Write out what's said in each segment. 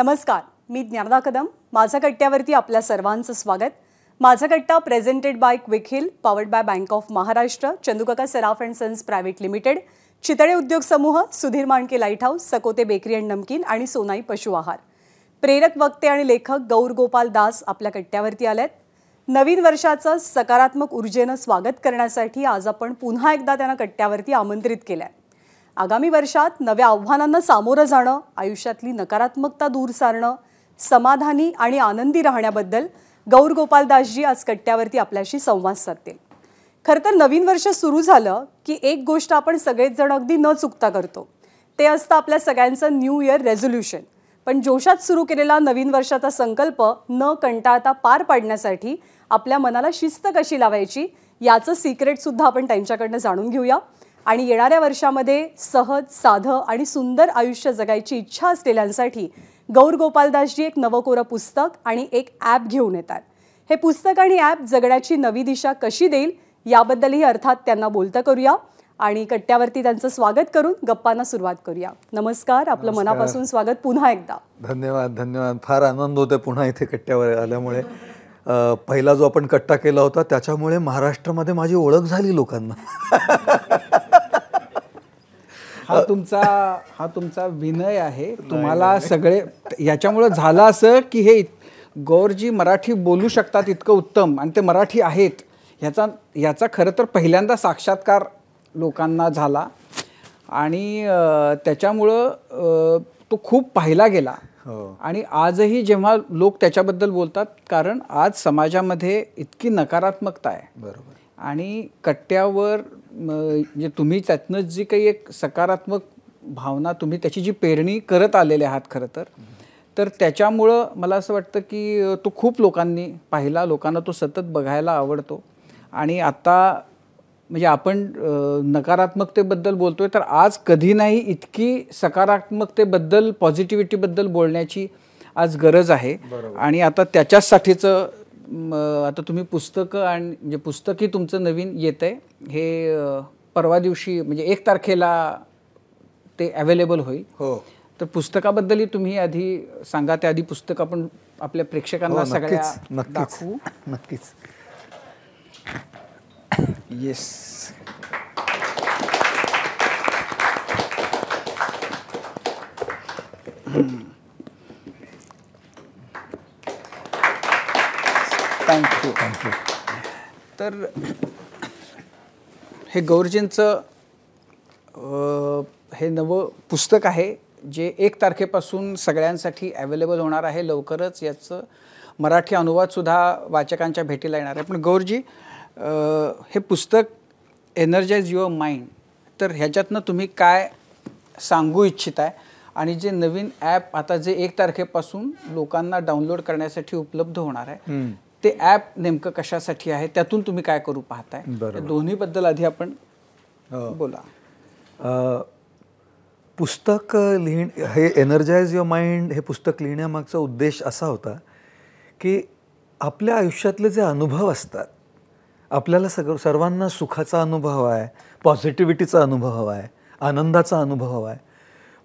नमस्कार मी ज्ञानदा कदम माझा कट्ट्यावरती आपल्या सर्वांचं स्वागत Majha Katta presented by Quick Heal powered by bank of Maharashtra Chandukaka Saraf and sons private limited Chitale उद्योग समूह Sudhir Manke light house सकोते bakery and नमकीन आणि सोनाई पशु आहार प्रेरक वक्ते आणि लेखक गौर गोपाल दास आपल्या कट्ट्यावरती आहेत नवीन वर्षाचं सकारात्मक ऊर्जेनं स्वागत करण्यासाठी आज आपण पुन्हा एकदा त्यांना कट्ट्यावरती आमंत्रित केलं आहे आगामी वर्षात नव्या आव्हानांना सामोरं जाणं आयुष्यातली नकारात्मकता दूर सारणं समाधानी आणि आनंदी राहण्याबद्दल गौर गोपालदासजी आज कट्ट्यावरती आपल्याशी संवाद साधतील खरं तर नवीन वर्ष सुरू झालं की एक गोष्ट आपण सगळेच जण अगदी न चुकता करतो ते असतं आपल्या सगळ्यांचं न्यू इयर रेझोल्युशन पण जोशात सुरू केलेला नवीन वर्षाचा संकल्प न कंटाळता पार पाडण्यासाठी आपल्या मनाला शिस्त कशी लावायची याचं सिक्रेटसुद्धा आपण त्यांच्याकडनं जाणून घेऊया आणि येणाऱ्या वर्षामध्ये सहज साधं आणि सुंदर आयुष्य जगायची इच्छा असलेल्यांसाठी गौर गोपालदासजी एक नवकोरं पुस्तक आणि एक ॲप घेऊन येतात हे पुस्तक आणि ॲप जगण्याची नवी दिशा कशी देईल याबद्दलही अर्थात त्यांना बोलतं करूया आणि कट्ट्यावरती त्यांचं स्वागत करून गप्पांना सुरुवात करूया नमस्कार आपलं मनापासून स्वागत पुन्हा एकदा धन्यवाद धन्यवाद फार आनंद होतो पुन्हा इथे कट्ट्यावर आल्यामुळे पहिला जो आपण कट्टा केला होता त्याच्यामुळे महाराष्ट्रामध्ये माझी ओळख झाली लोकांना हा तुमचा हा तुमचा विनय आहे तुम्हाला सगळे याच्यामुळं झालं असं की हे गौरजी मराठी बोलू शकतात इतकं उत्तम आणि ते मराठी आहेत ह्याचा याचा खरं तर पहिल्यांदा साक्षात्कार लोकांना झाला आणि त्याच्यामुळं तो खूप पाहिला गेला हो. आणि आजही जेव्हा लोक त्याच्याबद्दल बोलतात कारण आज समाजामध्ये इतकी नकारात्मकता आहे बरोबर आणि कट्ट्यावर म्हणजे तुम्ही त्यातनं जी काही एक सकारात्मक भावना तुम्ही त्याची जी पेरणी करत आलेले आहात खरं तर तर त्याच्यामुळं मला असं वाटतं की तो खूप लोकांनी पाहिला लोकांना तो सतत बघायला आवडतो आणि आता म्हणजे आपण नकारात्मकतेबद्दल बोलतोय तर आज कधी नाही इतकी सकारात्मकतेबद्दल पॉझिटिव्हिटीबद्दल बोलण्याची आज गरज आहे आणि आता त्याच्याचसाठीचं आता तुम्ही पुस्तकं आणि म्हणजे पुस्तकही तुमचं नवीन येत आहे हे परवा दिवशी म्हणजे एक तारखेला ते अवेलेबल होईल हो तर पुस्तकाबद्दलही तुम्ही आधी सांगा त्याआधी पुस्तक आपण आपल्या प्रेक्षकांना हो, सगळ्या दाखवू नक्कीच येस थँक्यू थँक्यू तर हे गौरजींचं हे नवं पुस्तक आहे जे एक तारखेपासून सगळ्यांसाठी अवेलेबल होणार आहे लवकरच याचं मराठी अनुवादसुद्धा वाचकांच्या भेटीला येणार आहे पण गौरजी हे पुस्तक एनर्जाइज युअर माइंड तर ह्याच्यातनं तुम्ही काय सांगू इच्छित आहे आणि जे नवीन ॲप आता जे एक तारखेपासून लोकांना डाउनलोड करण्यासाठी उपलब्ध होणार आहे ते ॲप नेमकं कशासाठी आहे त्यातून तुम्ही काय करू पाहताय दोन्हीबद्दल आधी आपण हो. बोला पुस्तक लिहिण हे एनर्जाइज युअर माइंड हे पुस्तक लिहिण्यामागचा उद्देश असा होता की आपल्या आयुष्यातले जे अनुभव असतात आपल्याला सग सर्वांना सुखाचा अनुभव आहे पॉझिटिव्हिटीचा अनुभव हवा आहे आनंदाचा अनुभव हवा आहे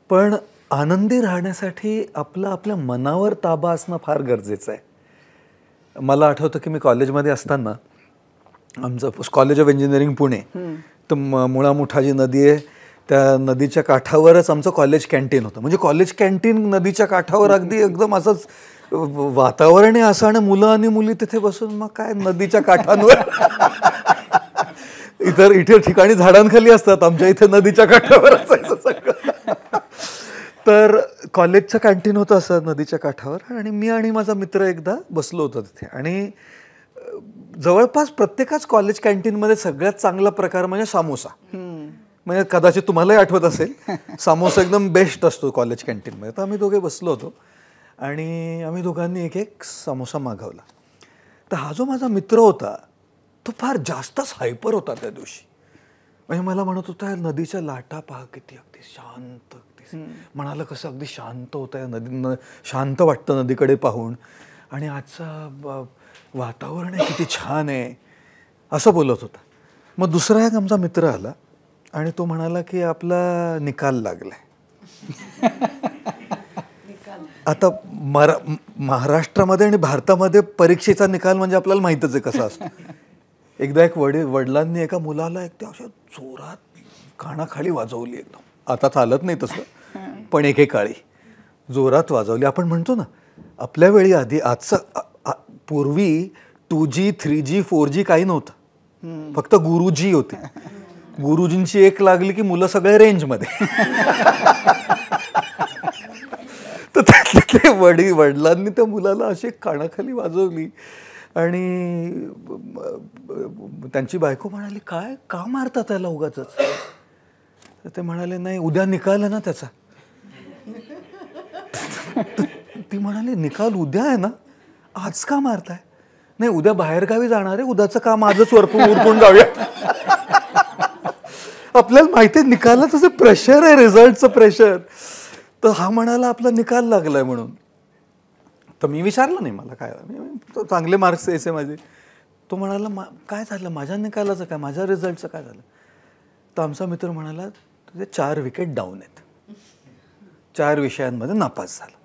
पण आनंदी राहण्यासाठी आपला आपल्या मनावर ताबा असणं फार गरजेचं आहे मला आठवतं की मी कॉलेजमध्ये असताना आमचं कॉलेज ऑफ इंजिनिअरिंग पुणे तर मुळामुठा जी नदी आहे त्या नदीच्या काठावरच आमचं कॉलेज कॅन्टीन होतं म्हणजे कॉलेज कॅन्टीन नदीच्या काठावर अगदी एकदम असंच वातावरण आहे असं आणि मुलं आणि मुली तिथे बसून मग काय नदीच्या काठांवर इतर इथे ठिकाणी झाडांखाली असतात आमच्या इथे नदीच्या काठावर असायचं तर कॉलेजचं कॅन्टीन होतं असं नदीच्या काठावर आणि मी आणि माझा मित्र एकदा बसलो होतो तिथे आणि जवळपास प्रत्येकाच कॉलेज कॅन्टीनमध्ये सगळ्यात चांगला प्रकार म्हणजे सामोसा म्हणजे कदाचित तुम्हालाही आठवत असेल सामोसा एकदम बेस्ट असतो कॉलेज कॅन्टीनमध्ये तर आम्ही दोघे बसलो होतो आणि आम्ही दोघांनी एक एक सामोसा मागवला तर हा जो माझा मित्र होता तो फार जास्तच हायपर होता त्या दिवशी म्हणजे मला म्हणत होता नदीच्या लाटा पहा किती अगदी शांत म्हणाला कसं अगदी शांत होतं आहे नदी शांत वाटतं नदीकडे पाहून आणि आजचा वातावरण आहे किती छान आहे असं बोलत होता मग दुसरा एक आमचा मित्र आला आणि तो म्हणाला की आपला निकाल लागलाय आता मरा महाराष्ट्रामध्ये आणि भारतामध्ये परीक्षेचा निकाल म्हणजे आपल्याला माहितच आहे कसा असतो एकदा एक वडील वडिलांनी एका मुलाला एक त्या अशा जोरात कानाखाली वाजवली एकदम आता चालत नाही तसं पण काळी जोरात वाजवली आपण म्हणतो ना आपल्या वेळी आधी आजचं पूर्वी two G three G four G काही नव्हतं फक्त गुरुजी होते गुरुजींची एक लागली की मुलं सगळे रेंजमध्ये तर त्यातले वडी वडिलांनी त्या मुलाला अशी कानाखाली वाजवली आणि त्यांची बायको म्हणाली काय का मारता त्याला उगाच ते म्हणाले नाही उद्या निकाल ना त्याचा ती म्हणाली निकाल उद्या आहे ना आज का मारताय नाही उद्या बाहेरगावी जाणार आहे उद्याचं काम आजच वरपूर उरपून जाऊया आपल्याला माहिती आहे तसं प्रेशर आहे रिझल्टचं प्रेशर तर हा म्हणाला आपला निकाल लागलाय म्हणून तर मी विचारलं नाही मला काय चांगले मार्क्स यायचे माझे तो म्हणाला मा काय झालं माझ्या निकालाचं काय माझ्या रिझल्टचं काय झालं तर आमचा मित्र म्हणाला तुझे चार विकेट डाऊन आहेत चार विषयांमध्ये नापास झाला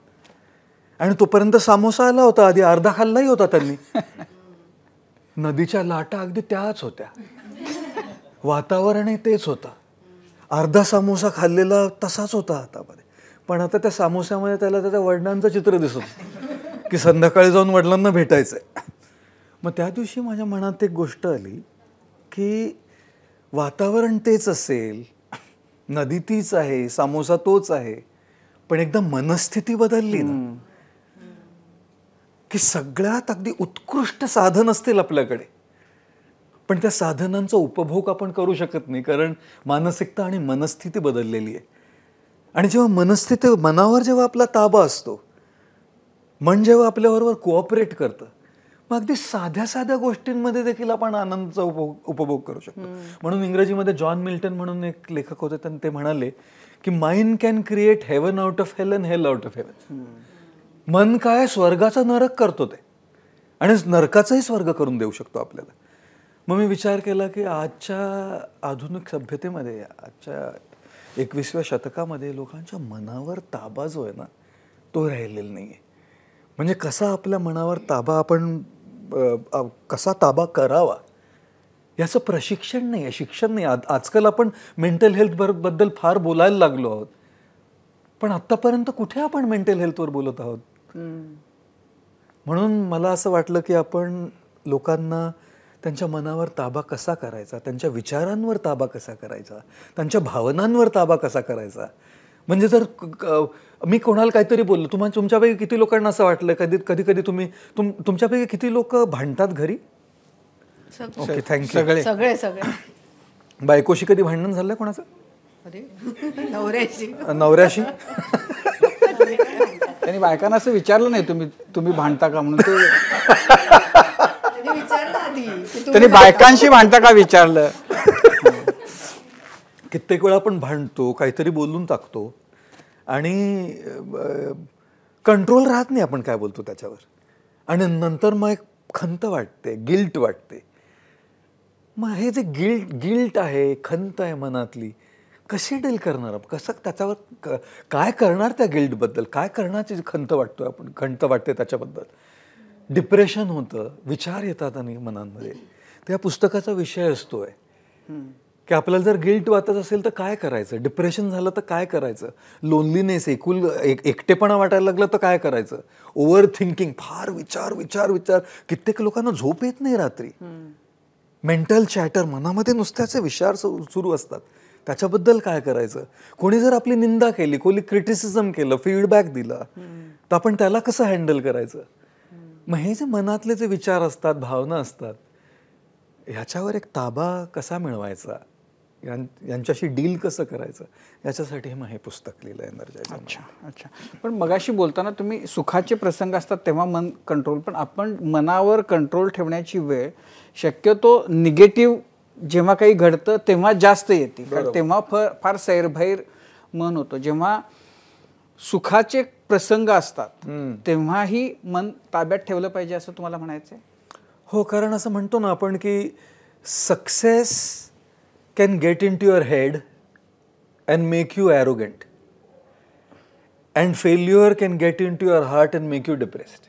आणि तोपर्यंत सामोसा आला होता आधी अर्धा खाल्लाही होता त्यांनी नदीच्या लाटा अगदी त्याच होत्या वातावरणही तेच होतं अर्धा सामोसा खाल्लेला तसाच होता हातामध्ये पण आता त्या सामोस्यामध्ये त्याला त्याच्या वडिलांचं चित्र दिसत की संध्याकाळी जाऊन वडिलांना भेटायचं आहे मग त्या दिवशी माझ्या मनात एक गोष्ट आली की वातावरण तेच असेल नदी तीच आहे सामोसा तोच आहे पण एकदा मनस्थिती बदलली ना की सगळ्यात अगदी उत्कृष्ट साधन असतील आपल्याकडे पण त्या साधनांचा उपभोग आपण करू शकत नाही कारण मानसिकता आणि मनस्थिती बदललेली आहे आणि जेव्हा मनस्थिती मनावर जेव्हा आपला ताबा असतो मन जेव्हा आपल्याबरोबर कोऑपरेट करतं मग अगदी साध्या साध्या गोष्टींमध्ये देखील आपण आनंदाचा उपभोग उपभोग करू शकतो म्हणून इंग्रजीमध्ये जॉन मिल्टन म्हणून एक लेखक होते त्यांनी ते म्हणाले की mind can create heaven out of hell and hell out of heaven मन काय स्वर्गाचा नरक करतो ते आणि नरकाचाही स्वर्ग करून देऊ शकतो आपल्याला मग मी विचार केला की आजच्या आधुनिक सभ्यतेमध्ये आजच्या एकवीसव्या शतकामध्ये लोकांच्या मनावर ताबा जो आहे ना तो राहिलेला नाही आहे म्हणजे कसा आपल्या मनावर ताबा आपण कसा ताबा करावा याचं प्रशिक्षण नाही आहे शिक्षण नाही आज आजकाल आपण मेंटल हेल्थ बद्दल फार बोलायला लागलो आहोत पण आत्तापर्यंत कुठे आपण मेंटल हेल्थवर बोलत आहोत म्हणून मला असं वाटलं की आपण लोकांना त्यांच्या मनावर ताबा कसा करायचा त्यांच्या विचारांवर ताबा कसा करायचा त्यांच्या भावनांवर ताबा कसा करायचा म्हणजे जर मी कोणाला काहीतरी बोललो तुम्हाला तुमच्यापैकी किती लोकांना असं वाटलं कधी कधी कधी तुम्ही तुम तुमच्यापैकी किती लोक भांडतात घरी ओके थँक्यू सगळे सगळे बायकोशी कधी भांडण झालं कोणाचं नवऱ्याशी नवऱ्याशी त्यांनी बायकांना असं विचारलं नाही तुम्ही तुम्ही भांडता का म्हणून त्यांनी बायकांशी भांडता का विचारलं कित्येक वेळा आपण भांडतो काहीतरी बोलून टाकतो आणि कंट्रोल राहत नाही आपण काय बोलतो त्याच्यावर आणि नंतर मग एक खंत वाटते गिल्ट वाटते मग हे जे गिल्ट गिल्ट आहे खंत आहे मनातली कशी डील करणार आपण कसं त्याच्यावर काय करणार त्या गिल्डबद्दल काय करण्याची खंत वाटतो आपण खंत वाटते त्याच्याबद्दल डिप्रेशन होतं विचार येतात आणि मनामध्ये त्या पुस्तकाचा विषय असतो आहे की आपल्याला जर गिल्ट वाटत असेल तर काय करायचं डिप्रेशन झालं तर काय करायचं लोनलीनेस एकूल एक एकटेपणा वाटायला लागलं तर काय करायचं ओव्हर थिंकिंग फार विचार विचार विचार कित्येक लोकांना झोप येत नाही रात्री मेंटल चॅटर मनामध्ये नुसत्याचे विचार सुरू असतात त्याच्याबद्दल काय करायचं कोणी जर आपली निंदा केली कोणी क्रिटिसिझम केलं फीडबॅक दिला तर आपण त्याला कसं हँडल करायचं मग हे जे मनातले जे विचार असतात भावना असतात ह्याच्यावर एक ताबा कसा मिळवायचा यांच्याशी डील कसं करायचं याच्यासाठी मग हे पुस्तक लिहिलं एनर्जायझर अच्छा अच्छा पण मगाशी बोलताना तुम्ही सुखाचे प्रसंग असतात तेव्हा मन कंट्रोल पण आपण मनावर कंट्रोल ठेवण्याची वेळ शक्यतो निगेटिव्ह जेव्हा काही घडतं तेव्हा जास्त येते कारण तेव्हा फार फार सैरभैर मन होतं जेव्हा सुखाचे प्रसंग असतात तेव्हाही मन ताब्यात ठेवलं पाहिजे असं तुम्हाला म्हणायचं हो कारण असं म्हणतो ना आपण की success can get into your head and make you arrogant and failure can get into your heart and make you depressed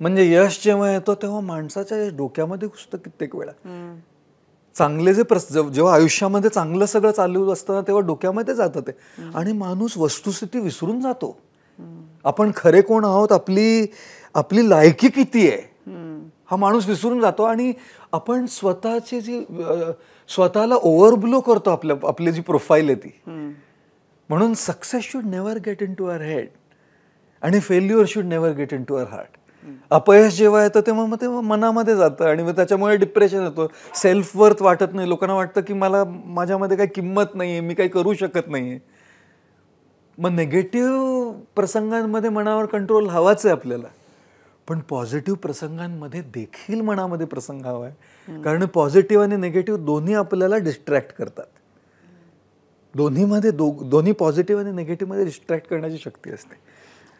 म्हणजे यश जेव्हा येतो तेव्हा माणसाच्या डोक्यामध्ये घुसतं कित्येक वेळा चांगले जे प्रस जेव्हा आयुष्यामध्ये चांगलं सगळं चालू असतं तेव्हा डोक्यामध्ये जातं ते आणि माणूस वस्तुस्थिती विसरून जातो आपण खरे कोण आहोत आपली आपली लायकी किती आहे हा माणूस विसरून जातो आणि आपण स्वतःची जी स्वतःला ओव्हरब्लो करतो आपल्या आपली जी प्रोफाईल आहे ती म्हणून success should never get into our head आणि failure should never get into our heart अपयश जेव्हा येतं तेव्हा मग ते मनामध्ये जातं आणि मग त्याच्यामुळे डिप्रेशन येतो सेल्फ वर्थ वाटत नाही लोकांना वाटतं की मला माझ्यामध्ये काही किंमत नाही मी काही करू शकत नाही मग नेगेटिव्ह प्रसंगांमध्ये मनावर कंट्रोल हवाच आहे आपल्याला पण पॉझिटिव्ह प्रसंगांमध्ये देखील मनामध्ये प्रसंग हवा आहे कारण पॉझिटिव्ह आणि निगेटिव्ह दोन्ही आपल्याला डिस्ट्रॅक्ट करतात दोन्हीमध्ये दो दोन्ही पॉझिटिव्ह आणि मध्ये डिस्ट्रॅक्ट करण्याची शक्ती असते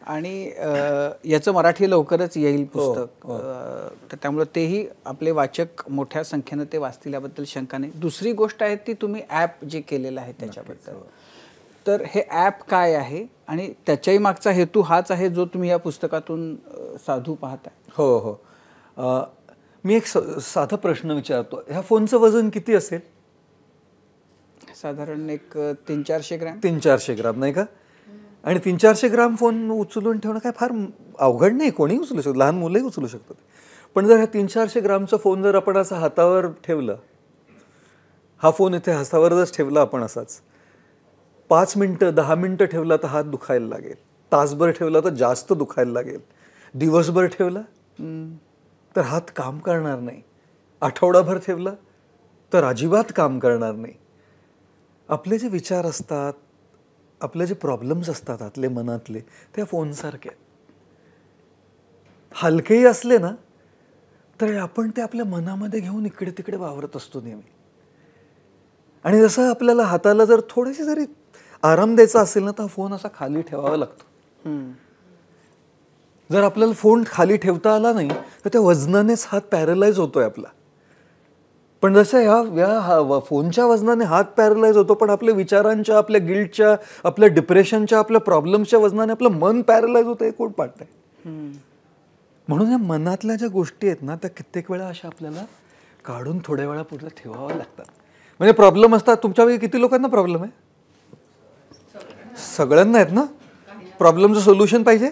आणि याचं मराठी लवकरच येईल हो, पुस्तक हो. तर त्यामुळे तेही आपले वाचक मोठ्या संख्येनं ते वाचतील याबद्दल शंका नाही दुसरी गोष्ट आहे ती तुम्ही ॲप जे केलेलं आहे त्याच्याबद्दल हो. तर हे ॲप काय आहे आणि त्याच्याही मागचा हेतू हाच आहे जो तुम्ही या पुस्तकातून साधू पाहताय हो हो मी एक साधा प्रश्न विचारतो ह्या फोनचं वजन किती असेल साधारण एक तीन चारशे ग्रॅम तीन चारशे ग्रॅम नाही का आणि तीन चारशे ग्राम फोन उचलून ठेवणं काय फार अवघड नाही कोणी उचलू शकतो लहान मुलंही उचलू शकतात पण जर ह्या तीन चारशे ग्रामचं फोन जर आपण असा हातावर ठेवला हा फोन इथे हातावरच ठेवला आपण असाच पाच मिनटं दहा मिनटं ठेवला तर हात दुखायला लागेल तासभर ठेवला तर जास्त दुखायला लागेल दिवसभर ठेवला तर हात काम करणार नाही आठवडाभर ठेवला तर अजिबात काम करणार नाही आपले जे विचार असतात आपले जे प्रॉब्लेम्स असतात आतले मनातले त्या फोनसारख्या हलकेही असले ना तर आपण ते आपल्या मनामध्ये घेऊन इकडे तिकडे वावरत असतो नेहमी आणि जसं आपल्याला हाताला जर थोडेसे जरी आराम द्यायचा असेल ना तर फोन असा खाली ठेवावा लागतो जर आपल्याला फोन खाली ठेवता आला नाही तर त्या वजनानेच हात पॅरलाइज होतोय आपला पण जसं ह्या या फोनच्या वजनाने हात पॅरलाइज होतो पण आपल्या विचारांच्या आपल्या गिल्टच्या आपल्या डिप्रेशनच्या आपल्या प्रॉब्लेम्सच्या वजनाने आपलं मन पॅरलाइज होतं हे कोण नाही म्हणून या मनातल्या ज्या गोष्टी आहेत ना त्या कित्येक वेळा अशा आपल्याला काढून थोड्या वेळा पुढे ठेवाव्या लागतात म्हणजे प्रॉब्लेम असतात तुमच्यापैकी किती लोकांना प्रॉब्लेम आहे सगळ्यांना आहेत ना प्रॉब्लेमचं सोल्युशन पाहिजे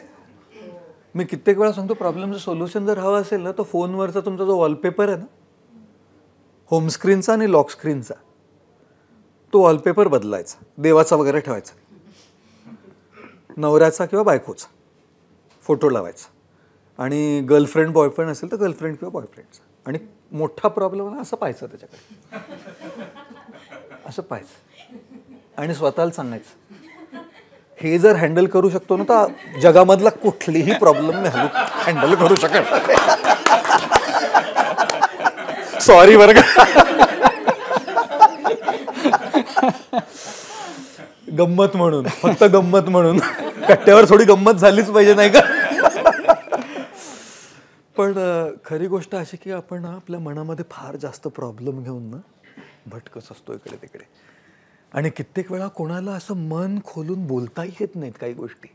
मी कित्येक वेळा सांगतो प्रॉब्लेमचं सोल्युशन जर हवं असेल ना तर फोनवरचा तुमचा जो वॉलपेपर आहे ना होमस्क्रीनचा आणि लॉक स्क्रीनचा तो वॉलपेपर बदलायचा देवाचा वगैरे ठेवायचा नवऱ्याचा किंवा बायकोचा फोटो लावायचा आणि गर्लफ्रेंड बॉयफ्रेंड असेल तर गर्लफ्रेंड किंवा बॉयफ्रेंडचा आणि मोठा प्रॉब्लेम असं पाहायचं त्याच्याकडे असं पाहायचं आणि स्वतःला सांगायचं हे जर हँडल करू शकतो ना तर जगामधला कुठलीही प्रॉब्लेम नाही हँडल करू शकत सॉरी बरं का गंमत म्हणून फक्त गंमत म्हणून कट्ट्यावर थोडी गंमत झालीच पाहिजे नाही का पण खरी गोष्ट अशी की आपण आपल्या मनामध्ये फार जास्त प्रॉब्लेम घेऊन ना भटकस असतो इकडे तिकडे आणि कित्येक वेळा कोणाला असं मन खोलून बोलताही येत नाहीत काही गोष्टी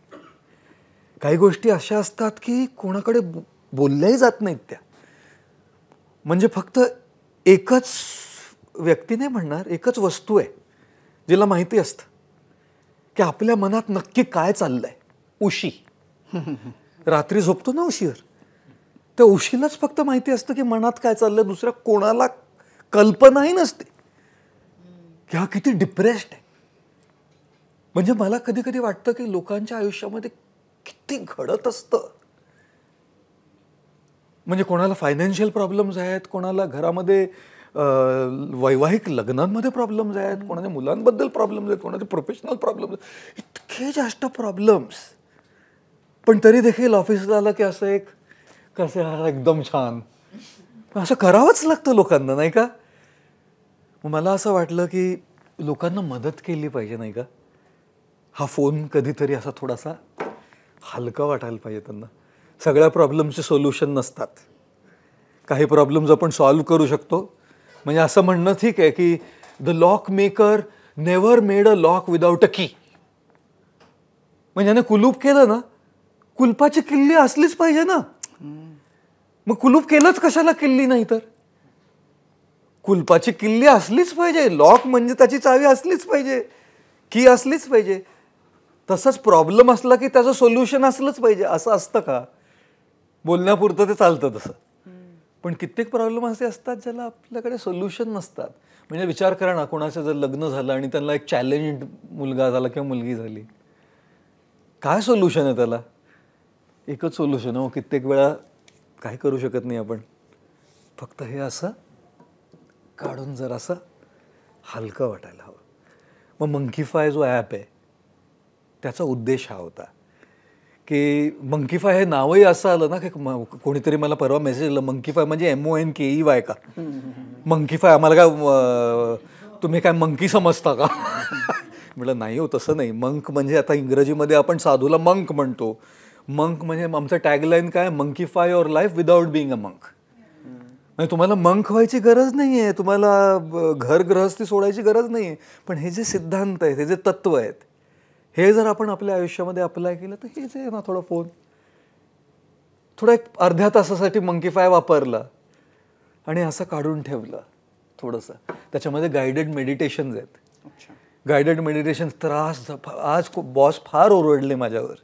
काही गोष्टी अशा असतात की कोणाकडे बोलल्याही जात नाहीत त्या म्हणजे फक्त एकच व्यक्ती नाही म्हणणार एकच वस्तू आहे जिला माहिती असतं की आपल्या मनात नक्की काय चाललं आहे उशी रात्री झोपतो ना उशीवर त्या उशीलाच फक्त माहिती असतं की मनात काय चाललं दुसऱ्या कोणाला कल्पनाही नसते की हा किती डिप्रेस्ड आहे म्हणजे मला कधी कधी वाटतं की लोकांच्या आयुष्यामध्ये किती घडत असतं म्हणजे कोणाला फायनान्शियल प्रॉब्लेम्स आहेत कोणाला घरामध्ये वैवाहिक लग्नांमध्ये प्रॉब्लेम्स आहेत कोणाच्या मुलांबद्दल प्रॉब्लेम्स आहेत कोणाचे प्रोफेशनल प्रॉब्लेम्स इतके जास्त प्रॉब्लेम्स पण तरी देखील ऑफिसला आलं की असं एक कसं एकदम छान असं करावंच लागतं लोकांना नाही का मला असं वाटलं की लोकांना मदत केली पाहिजे नाही का हा फोन कधीतरी असा थोडासा हलका वाटायला पाहिजे त्यांना सगळ्या प्रॉब्लेमचे सोल्युशन नसतात काही प्रॉब्लेम्स आपण सॉल्व्ह करू शकतो म्हणजे असं म्हणणं ठीक आहे की the lock maker never made a lock without a key म्हणजे याने कुलूप केलं ना कुलपाची किल्ली असलीच पाहिजे ना मग कुलूप केलंच कशाला किल्ली नाही तर कुलपाची किल्ली असलीच पाहिजे लॉक म्हणजे त्याची चावी असलीच पाहिजे की असलीच पाहिजे तसंच प्रॉब्लेम असला की त्याचं सोल्युशन असलंच पाहिजे असं असतं का बोलण्यापुरतं ते चालतं तसं पण कित्येक प्रॉब्लेम असे असतात ज्याला आपल्याकडे सोल्युशन नसतात म्हणजे विचार करा ना कोणाचं जर लग्न झालं आणि त्यांना एक चॅलेंज मुलगा झाला किंवा मुलगी झाली काय सोल्युशन आहे त्याला एकच सोल्युशन हो कित्येक वेळा काय करू शकत नाही आपण फक्त हे असं काढून जर असं हलकं वाटायला हवं मग मंकीफाय जो ॲप आहे त्याचा उद्देश हा होता की मंकीफाय हे नावही असं आलं ना की कोणीतरी मला परवा मेसेज आला मंकीफाय म्हणजे M O N K E Y का मंकीफाय आम्हाला काय तुम्ही काय मंकी समजता का म्हटलं नाही हो तसं नाही मंक म्हणजे आता इंग्रजीमध्ये आपण साधूला मंक म्हणतो मंक म्हणजे आमचं टॅगलाईन काय Monkeyfy or life without being a monk म्हणजे तुम्हाला मंक व्हायची गरज नाही आहे तुम्हाला घर गृहस्थी सोडायची गरज नाही आहे पण हे जे सिद्धांत आहेत हे जे तत्व आहेत हे जर आपण आपल्या आयुष्यामध्ये अप्लाय केलं तर हेच आहे ना थोडा फोन थोडा एक अर्ध्या तासासाठी मंकीफाय वापरला आणि असं काढून ठेवलं थोडंसं त्याच्यामध्ये गायडेड मेडिटेशन्स आहेत गायडेड मेडिटेशन त्रास आज खूप बॉस फार ओरडले माझ्यावर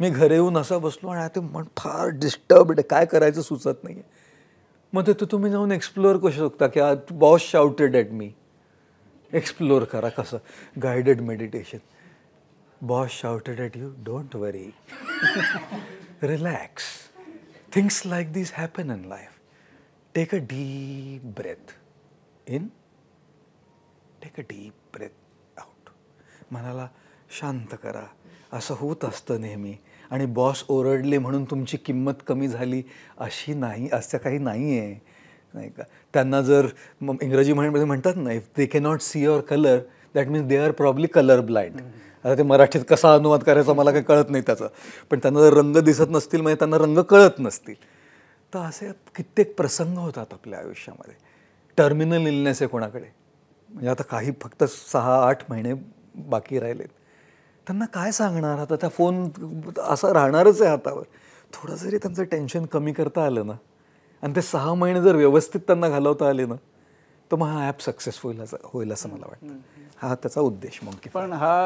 मी घरी येऊन असं बसलो आणि आता मन फार डिस्टर्बड काय करायचं सुचत नाही मग ते तुम्ही जाऊन एक्सप्लोअर करू शकता की आज boss shouted at me explore करा कसं guided meditation boss shouted at you don't worry relax things like this happen in life take a deep breath in take a deep breath out मनाला शांत करा असं होत असतं नेहमी आणि बॉस ओरडले म्हणून तुमची किंमत कमी झाली अशी नाही असं काही नाही आहे नाही का त्यांना जर इंग्रजी म्हणजे म्हणतात ना if they cannot see your colour that means they are probably colour blind आता ते मराठीत कसा अनुवाद करायचा मला काही कळत नाही त्याचा पण त्यांना जर रंग दिसत नसतील म्हणजे त्यांना रंग कळत नसतील तर असे कित्येक प्रसंग होतात आपल्या आयुष्यामध्ये टर्मिनल इलनेस आहे कोणाकडे म्हणजे आता काही फक्त सहा आठ महिने बाकी राहिलेत त्यांना काय सांगणार आता त्या फोन असा राहणारच आहे हातावर थोडं जरी त्यांचं टेन्शन कमी करता आलं ना आणि ते सहा महिने जर व्यवस्थित त्यांना घालवता आले ना तर मग हा ॲप सक्सेसफुल होईल असं मला वाटतं हा त्याचा उद्देश मग पण हा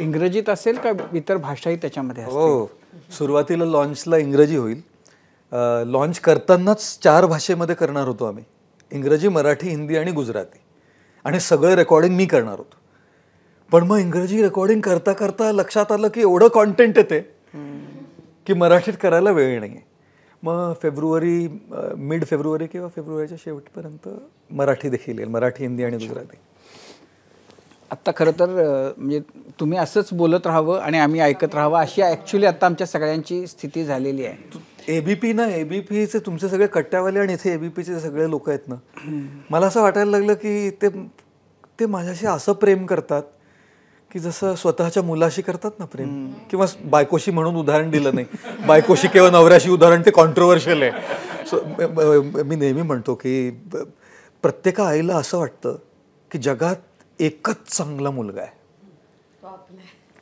इंग्रजीत असेल का इतर भाषाही त्याच्यामध्ये हो सुरुवातीला लॉन्चला इंग्रजी होईल लॉन्च करतानाच चार भाषेमध्ये करणार होतो आम्ही इंग्रजी मराठी हिंदी आणि गुजराती आणि सगळं रेकॉर्डिंग मी करणार होतो पण मग इंग्रजी रेकॉर्डिंग करता करता लक्षात आलं की एवढं कॉन्टेंट येते की मराठीत करायला वेळ नाही आहे मग फेब्रुवारी मिड फेब्रुवारी किंवा फेब्रुवारीच्या शेवटपर्यंत मराठी देखील येईल मराठी हिंदी आणि गुजराती आत्ता खरं तर म्हणजे तुम्ही असंच बोलत राहावं आणि आम्ही ऐकत राहावं अशी ॲक्च्युली आत्ता आमच्या सगळ्यांची स्थिती झालेली आहे एबीपी ना एबीपीचे तुमचे सगळे कट्ट्यावाले आणि इथे एबीपीचे सगळे लोक आहेत ना मला असं वाटायला लागलं की ते ते माझ्याशी असं प्रेम करतात की जसं स्वतःच्या मुलाशी करतात ना प्रेम किंवा बायकोशी म्हणून उदाहरण दिलं नाही बायकोशी किंवा नवऱ्याशी उदाहरण ते कॉन्ट्रोवर्शियल आहे सो मी नेहमी म्हणतो की प्रत्येका आईला असं वाटतं की जगात एकच चांगला मुलगा आहे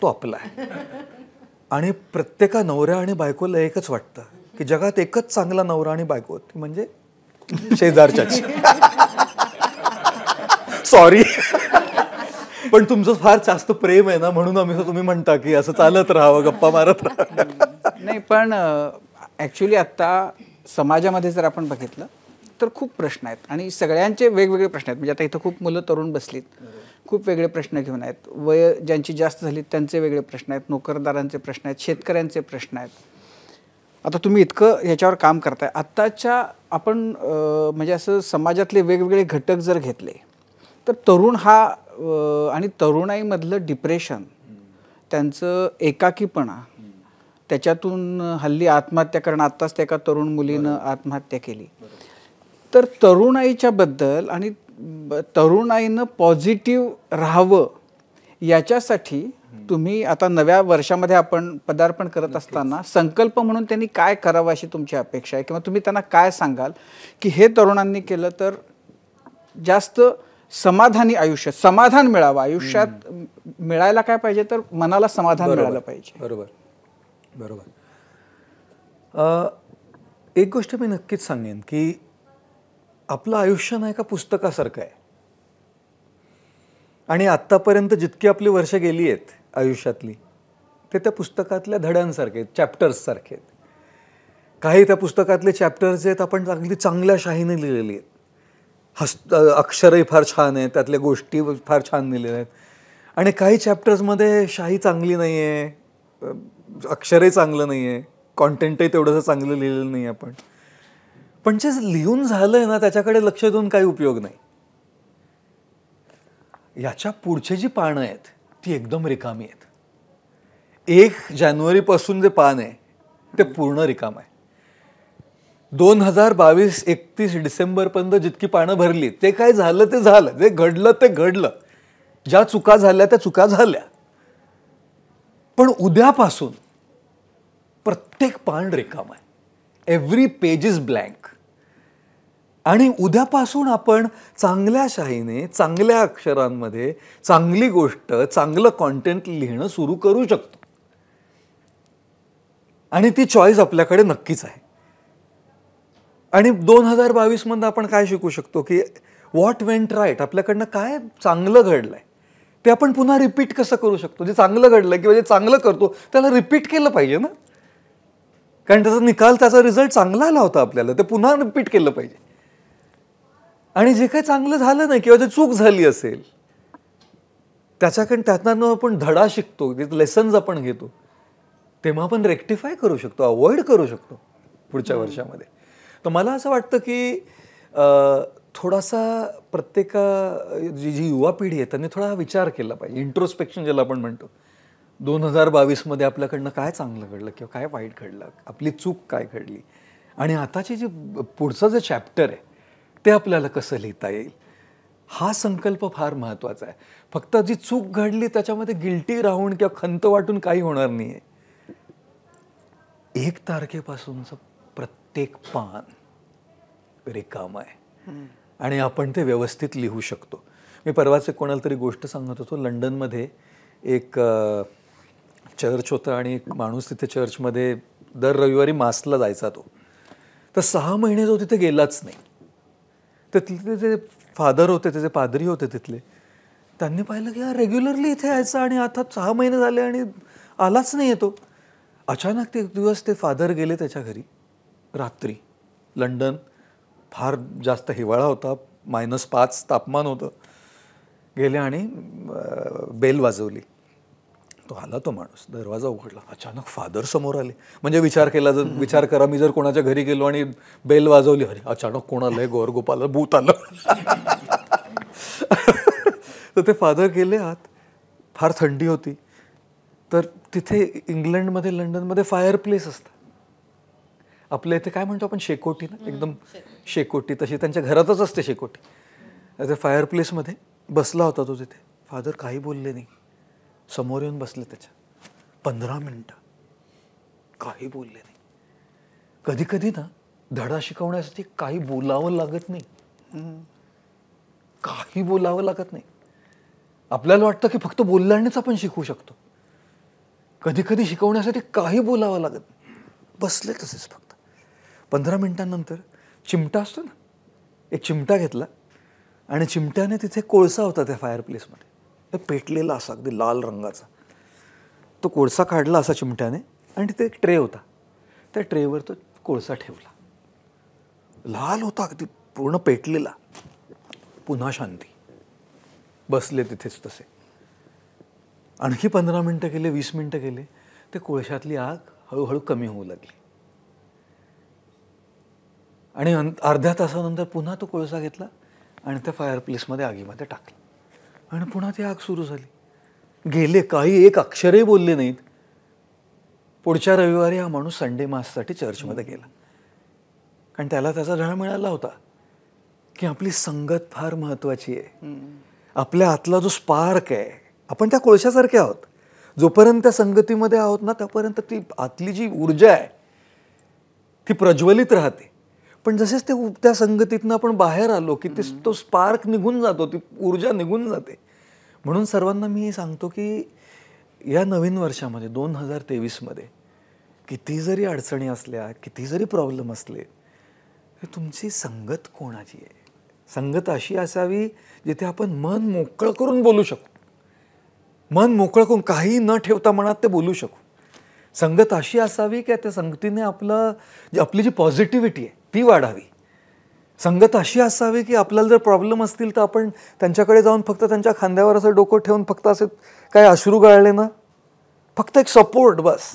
तो आपला आहे आणि प्रत्येका नवऱ्या आणि बायकोला एकच वाटतं की जगात एकच चांगला नवरा आणि बायको म्हणजे शेजारच्याच सॉरी पण तुमचं फार जास्त प्रेम आहे ना म्हणून आम्ही तुम्ही म्हणता की असं चालत राहावं गप्पा मारत राहा नाही पण ऍक्च्युली आता समाजामध्ये जर आपण बघितलं तर खूप प्रश्न आहेत आणि सगळ्यांचे वेगवेगळे प्रश्न आहेत म्हणजे आता इथं खूप मुलं तरुण बसलीत खूप वेगळे प्रश्न घेऊन आहेत वय ज्यांची जास्त झाली त्यांचे वेगळे प्रश्न आहेत नोकरदारांचे प्रश्न आहेत शेतकऱ्यांचे प्रश्न आहेत आता तुम्ही इतकं ह्याच्यावर काम करताय आत्ताच्या आपण म्हणजे असं समाजातले वेगवेगळे घटक जर घेतले तर तरुण हा आणि तरुणाईमधलं डिप्रेशन त्यांचं एकाकीपणा त्याच्यातून हल्ली आत्महत्या करणं आत्ताच त्या एका तरुण मुलीनं आत्महत्या केली तर तरुणाईच्या बद्दल आणि तरुणाईनं पॉझिटिव्ह राहावं याच्यासाठी तुम्ही आता नव्या वर्षामध्ये आपण पदार्पण करत असताना संकल्प म्हणून त्यांनी काय करावं अशी तुमची अपेक्षा आहे किंवा तुम्ही त्यांना काय सांगाल की हे तरुणांनी केलं तर जास्त समाधानी आयुष्य समाधान मिळावं आयुष्यात मिळायला काय पाहिजे तर मनाला समाधान मिळालं पाहिजे बरोबर बरोबर एक गोष्ट मी नक्कीच सांगेन की आपलं आयुष्य नाही का पुस्तकासारखं आहे आणि आत्तापर्यंत जितकी आपली वर्ष गेली आहेत आयुष्यातली ते त्या पुस्तकातल्या धड्यांसारखे आहेत चॅप्टर्ससारखे आहेत काही त्या पुस्तकातले चॅप्टर्स आहेत आपण अगदी चांगल्या शाहीने लिहिलेली आहेत हस्त अक्षरही फार छान आहेत त्यातल्या गोष्टी फार छान लिहिलेल्या आहेत आणि काही चॅप्टर्समध्ये शाही चांगली नाही आहे अक्षरही चांगलं नाही आहे कॉन्टेंटही तेवढंसं चांगलं लिहिलेलं नाही आपण पण जे लिहून झालंय ना त्याच्याकडे लक्ष देऊन काही उपयोग नाही याच्या पुढचे जी पानं आहेत ती एकदम रिकामी आहेत एक जानेवारीपासून जे पान आहे ते पूर्ण रिकाम आहे दोन हजार बावीस एकतीस डिसेंबरपर्यंत जितकी पानं भरली ते काय झालं ते झालं जे घडलं ते घडलं ज्या चुका झाल्या त्या चुका झाल्या पण उद्यापासून प्रत्येक पान रिकाम आहे एव्हरी पेज इज ब्लँक आणि उद्यापासून आपण चांगल्या शाहीने चांगल्या अक्षरांमध्ये चांगली गोष्ट चांगलं कॉन्टेंट लिहिणं सुरू करू शकतो आणि ती चॉईस आपल्याकडे नक्कीच आहे आणि दोन हजार बावीसमध्ये आपण काय शिकू शकतो की व्हॉट वेंट राईट आपल्याकडनं काय चांगलं घडलं आहे ते आपण पुन्हा रिपीट कसं करू शकतो जे चांगलं घडलं किंवा जे चांगलं करतो त्याला रिपीट केलं पाहिजे ना कारण त्याचा निकाल त्याचा रिझल्ट चांगला आला होता आपल्याला ते पुन्हा रिपीट केलं पाहिजे आणि जे काही चांगलं झालं नाही किंवा जे चूक झाली असेल त्याच्याकडून त्यातनं आपण धडा शिकतो लेसन्स आपण घेतो तेव्हा आपण रेक्टिफाय करू शकतो अवॉइड करू शकतो पुढच्या वर्षामध्ये तर मला असं वाटतं की थोडासा प्रत्येका जी जी युवा पिढी आहे त्यांनी थोडा विचार केला पाहिजे इंट्रोस्पेक्शन ज्याला आपण म्हणतो दोन हजार बावीसमध्ये आपल्याकडनं काय चांगलं घडलं किंवा काय वाईट घडलं आपली चूक काय घडली आणि आताची जी पुढचं जे चॅप्टर आहे ते आपल्याला कसं लिहिता येईल हा संकल्प फार महत्वाचा आहे फक्त जी चूक घडली त्याच्यामध्ये गिल्टी राहून किंवा खंत वाटून काही होणार नाही आहे एक तारखेपासूनच प्रत्येक पान रिकाम आहे आणि आपण ते व्यवस्थित लिहू शकतो मी परवाच एक कोणाला तरी गोष्ट सांगत होतो लंडनमध्ये एक चर्च होतं आणि एक माणूस तिथे चर्चमध्ये दर रविवारी मासला जायचा तो तर सहा महिने जो तिथे गेलाच नाही तिथले जे फादर होते त्याचे पादरी होते तिथले त्यांनी पाहिलं की हा रेग्युलरली इथे यायचा आणि आता सहा महिने झाले आणि आलाच नाही येतो अचानक ते एक दिवस ते फादर गेले त्याच्या घरी रात्री लंडन फार जास्त हिवाळा होता मायनस पाच तापमान होतं गेले आणि बेल वाजवली तो आला तो माणूस दरवाजा उघडला अचानक फादर समोर आले म्हणजे विचार केला जर विचार करा मी जर कोणाच्या घरी गेलो आणि बेल वाजवली अरे अचानक कोण आहे गोरगोपाला भूत आलं तर ते फादर गेले आत फार थंडी होती तर तिथे इंग्लंडमध्ये लंडनमध्ये फायर प्लेस असतात आपल्या इथे काय म्हणतो आपण शेकोटी ना एकदम शेकोटी तशी त्यांच्या घरातच असते शेकोटी फायर प्लेसमध्ये बसला होता तो तिथे फादर काही बोलले नाही समोर येऊन बसले त्याच्या पंधरा मिनटं काही बोलले नाही कधी कधी ना धडा शिकवण्यासाठी काही बोलावं लागत नाही काही बोलावं लागत नाही आपल्याला वाटतं की फक्त बोलल्यानेच आपण शिकू शकतो कधी कधी शिकवण्यासाठी काही बोलावं लागत नाही बसले तसेच फक्त पंधरा मिनिटांनंतर चिमटा असतो ना एक चिमटा घेतला आणि चिमट्याने तिथे कोळसा होता त्या फायर प्लेसमध्ये पेटलेला असा अगदी लाल रंगाचा तो कोळसा काढला असा चिमट्याने आणि तिथे एक ट्रे होता त्या ट्रेवर तो कोळसा ठेवला लाल होता अगदी पूर्ण पेटलेला पुन्हा शांती बसले तिथेच तसे आणखी पंधरा मिनटं गेले वीस मिनटं गेले ते कोळशातली आग हळूहळू कमी होऊ लागली आणि अर्ध्या तासानंतर पुन्हा तो कोळसा घेतला आणि त्या फायर प्लेसमध्ये आगीमध्ये टाकला आणि पुन्हा ती आग सुरू झाली गेले काही एक अक्षरही बोलले नाहीत पुढच्या रविवारी हा माणूस संडे माससाठी चर्चमध्ये गेला कारण त्याला त्याचा धडा मिळाला होता की आपली संगत फार महत्वाची आहे आपल्या आतला जो स्पार्क आहे आपण त्या कोळशासारखे आहोत जोपर्यंत त्या संगतीमध्ये आहोत ना त्यापर्यंत ती आतली जी ऊर्जा आहे ती प्रज्वलित राहते पण जसेच ते त्या संगतीतनं आपण बाहेर आलो की ते तो स्पार्क निघून जातो ती ऊर्जा निघून जाते म्हणून सर्वांना मी सांगतो की या नवीन वर्षामध्ये दोन हजार तेवीसमध्ये किती जरी अडचणी असल्या किती जरी प्रॉब्लेम असले तुमची संगत कोणाची आहे संगत अशी असावी जिथे आपण मन मोकळं करून बोलू शकू मन मोकळं करून काही न ठेवता मनात ते बोलू शकू संगत अशी असावी की त्या संगतीने आपलं जे आपली जी पॉझिटिव्हिटी आहे ती वाढावी संगत अशी असावी की आपल्याला जर प्रॉब्लेम असतील तर आपण त्यांच्याकडे जाऊन फक्त त्यांच्या खांद्यावर असं डोकं ठेवून फक्त असे काय अश्रू गाळले ना फक्त एक सपोर्ट बस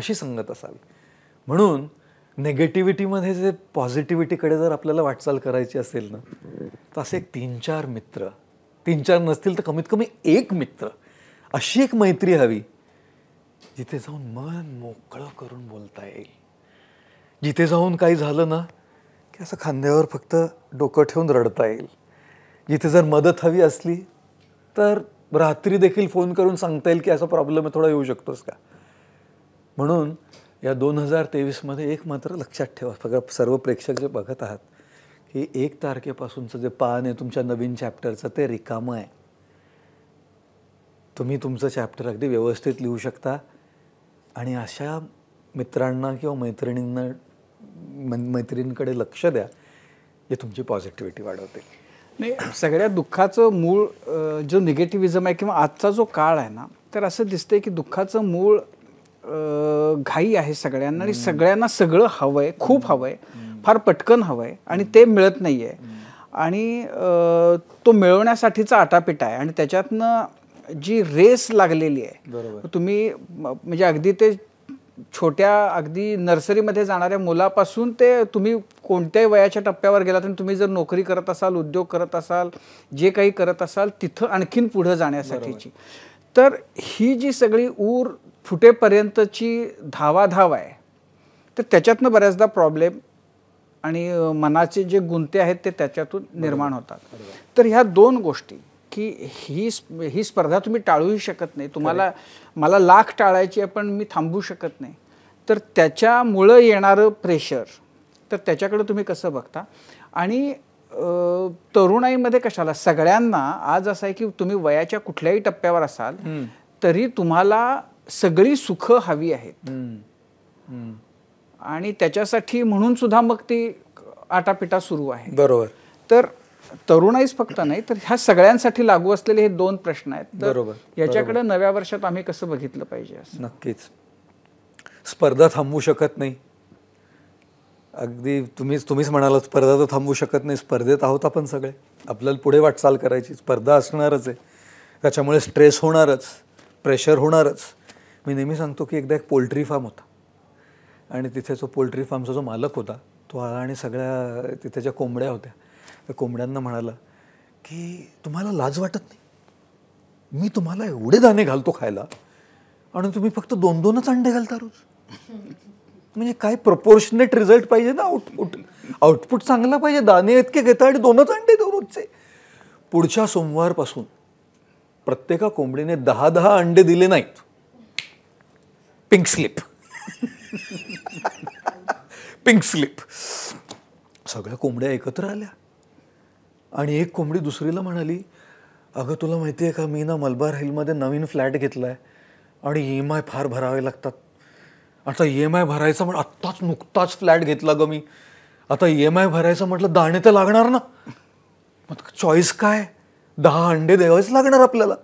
अशी संगत असावी म्हणून नेगेटिव्हिटीमध्ये जे पॉझिटिव्हिटीकडे जर आपल्याला वाटचाल करायची असेल ना तर असे एक तीन चार मित्र तीन चार नसतील तर कमीत कमी एक मित्र अशी एक मैत्री हवी जिथे जाऊन मन मोकळं करून बोलता येईल जिथे जाऊन काही झालं ना की असं खांद्यावर फक्त डोकं ठेवून रडता येईल जिथे जर मदत हवी असली तर रात्री देखील फोन करून सांगता येईल की असा प्रॉब्लेम थोडा येऊ शकतोस का म्हणून या दोन हजार तेवीसमध्ये एक मात्र लक्षात ठेवा सगळं सर्व प्रेक्षक जे बघत आहात की एक तारखेपासूनचं जे पान आहे तुमच्या नवीन चॅप्टरचं ते रिकामं आहे तुम्ही तुमचं चॅप्टर अगदी व्यवस्थित लिहू शकता आणि अशा मित्रांना किंवा मैत्रिणींना मैत्रिणींकडे लक्ष द्या हे तुमची पॉझिटिव्हिटी वाढवते नाही सगळ्या दुःखाचं मूळ जो निगेटिव्हिजम आहे किंवा आजचा जो काळ आहे ना तर असं दिसतंय की दुःखाचं मूळ घाई आहे सगळ्यांना आणि सगळ्यांना सगळं हवं आहे खूप हवं आहे फार पटकन हवं आहे आणि ते मिळत नाही आहे आणि तो मिळवण्यासाठीचा आटापिटा आहे आणि त्याच्यातनं जी रेस लागलेली आहे तुम्ही म्हणजे अगदी ते छोट्या अगदी नर्सरीमध्ये जाणाऱ्या मुलापासून ते तुम्ही कोणत्याही वयाच्या टप्प्यावर गेलात आणि तुम्ही जर नोकरी करत असाल उद्योग करत असाल जे काही करत असाल तिथं आणखीन पुढं जाण्यासाठीची तर ही जी सगळी ऊर फुटेपर्यंतची धावाधाव आहे तर त्याच्यातनं बऱ्याचदा प्रॉब्लेम आणि मनाचे जे गुंते आहेत ते त्याच्यातून निर्माण होतात तर ह्या दोन गोष्टी की ही ही स्पर्धा तुम्ही टाळूही शकत नाही तुम्हाला मला लाख टाळायची आहे पण मी थांबू शकत नाही तर त्याच्यामुळं येणारं प्रेशर तर त्याच्याकडे तुम्ही कसं बघता आणि तरुणाईमध्ये कशाला सगळ्यांना आज असं आहे की तुम्ही वयाच्या कुठल्याही टप्प्यावर असाल तरी तुम्हाला सगळी सुख हवी आहेत आणि त्याच्यासाठी म्हणून सुद्धा मग ती आटापिटा सुरू आहे बरोबर तर तरुणाईच फक्त नाही तर ह्या सगळ्यांसाठी लागू असलेले हे दोन प्रश्न आहेत बरोबर याच्याकडे नव्या वर्षात आम्ही कसं बघितलं पाहिजे असं नक्कीच स्पर्धा थांबवू शकत नाही अगदी तुम्हीच तुम्हीच म्हणाला स्पर्धा तर थांबवू शकत नाही स्पर्धेत आहोत आपण सगळे आपल्याला पुढे वाटचाल करायची स्पर्धा असणारच आहे त्याच्यामुळे स्ट्रेस होणारच प्रेशर होणारच मी नेहमी सांगतो की एकदा एक पोल्ट्री फार्म होता आणि तिथे जो पोल्ट्री फार्मचा जो मालक होता तो आला आणि सगळ्या तिथे ज्या कोंबड्या होत्या त्या कोंबड्यांना म्हणाला की तुम्हाला लाज वाटत नाही मी तुम्हाला एवढे दाणे घालतो खायला आणि तुम्ही फक्त दोन दोनच अंडे घालता रोज म्हणजे काय प्रपोर्शनेट रिझल्ट पाहिजे ना आउटपुट आउटपुट चांगला पाहिजे दाणे इतके घेता आणि दोनच अंडे देऊ रोजचे पुढच्या सोमवारपासून प्रत्येका कोंबडीने दहा दहा अंडे दिले नाहीत पिंक स्लिप पिंक स्लिप सगळ्या कोंबड्या एकत्र आल्या आणि एक कोंबडी दुसरीला म्हणाली अगं तुला माहिती आहे का मी ना मलबार हिलमध्ये नवीन फ्लॅट घेतला आहे आणि ई एम आय फार भरावे लागतात आता ई एम आय भरायचं म्हण आत्ताच नुकताच फ्लॅट घेतला गं मी आता ई एम आय भरायचं म्हटलं दाणे तर लागणार ना मग चॉईस काय दहा अंडे द्यावेच लागणार आपल्याला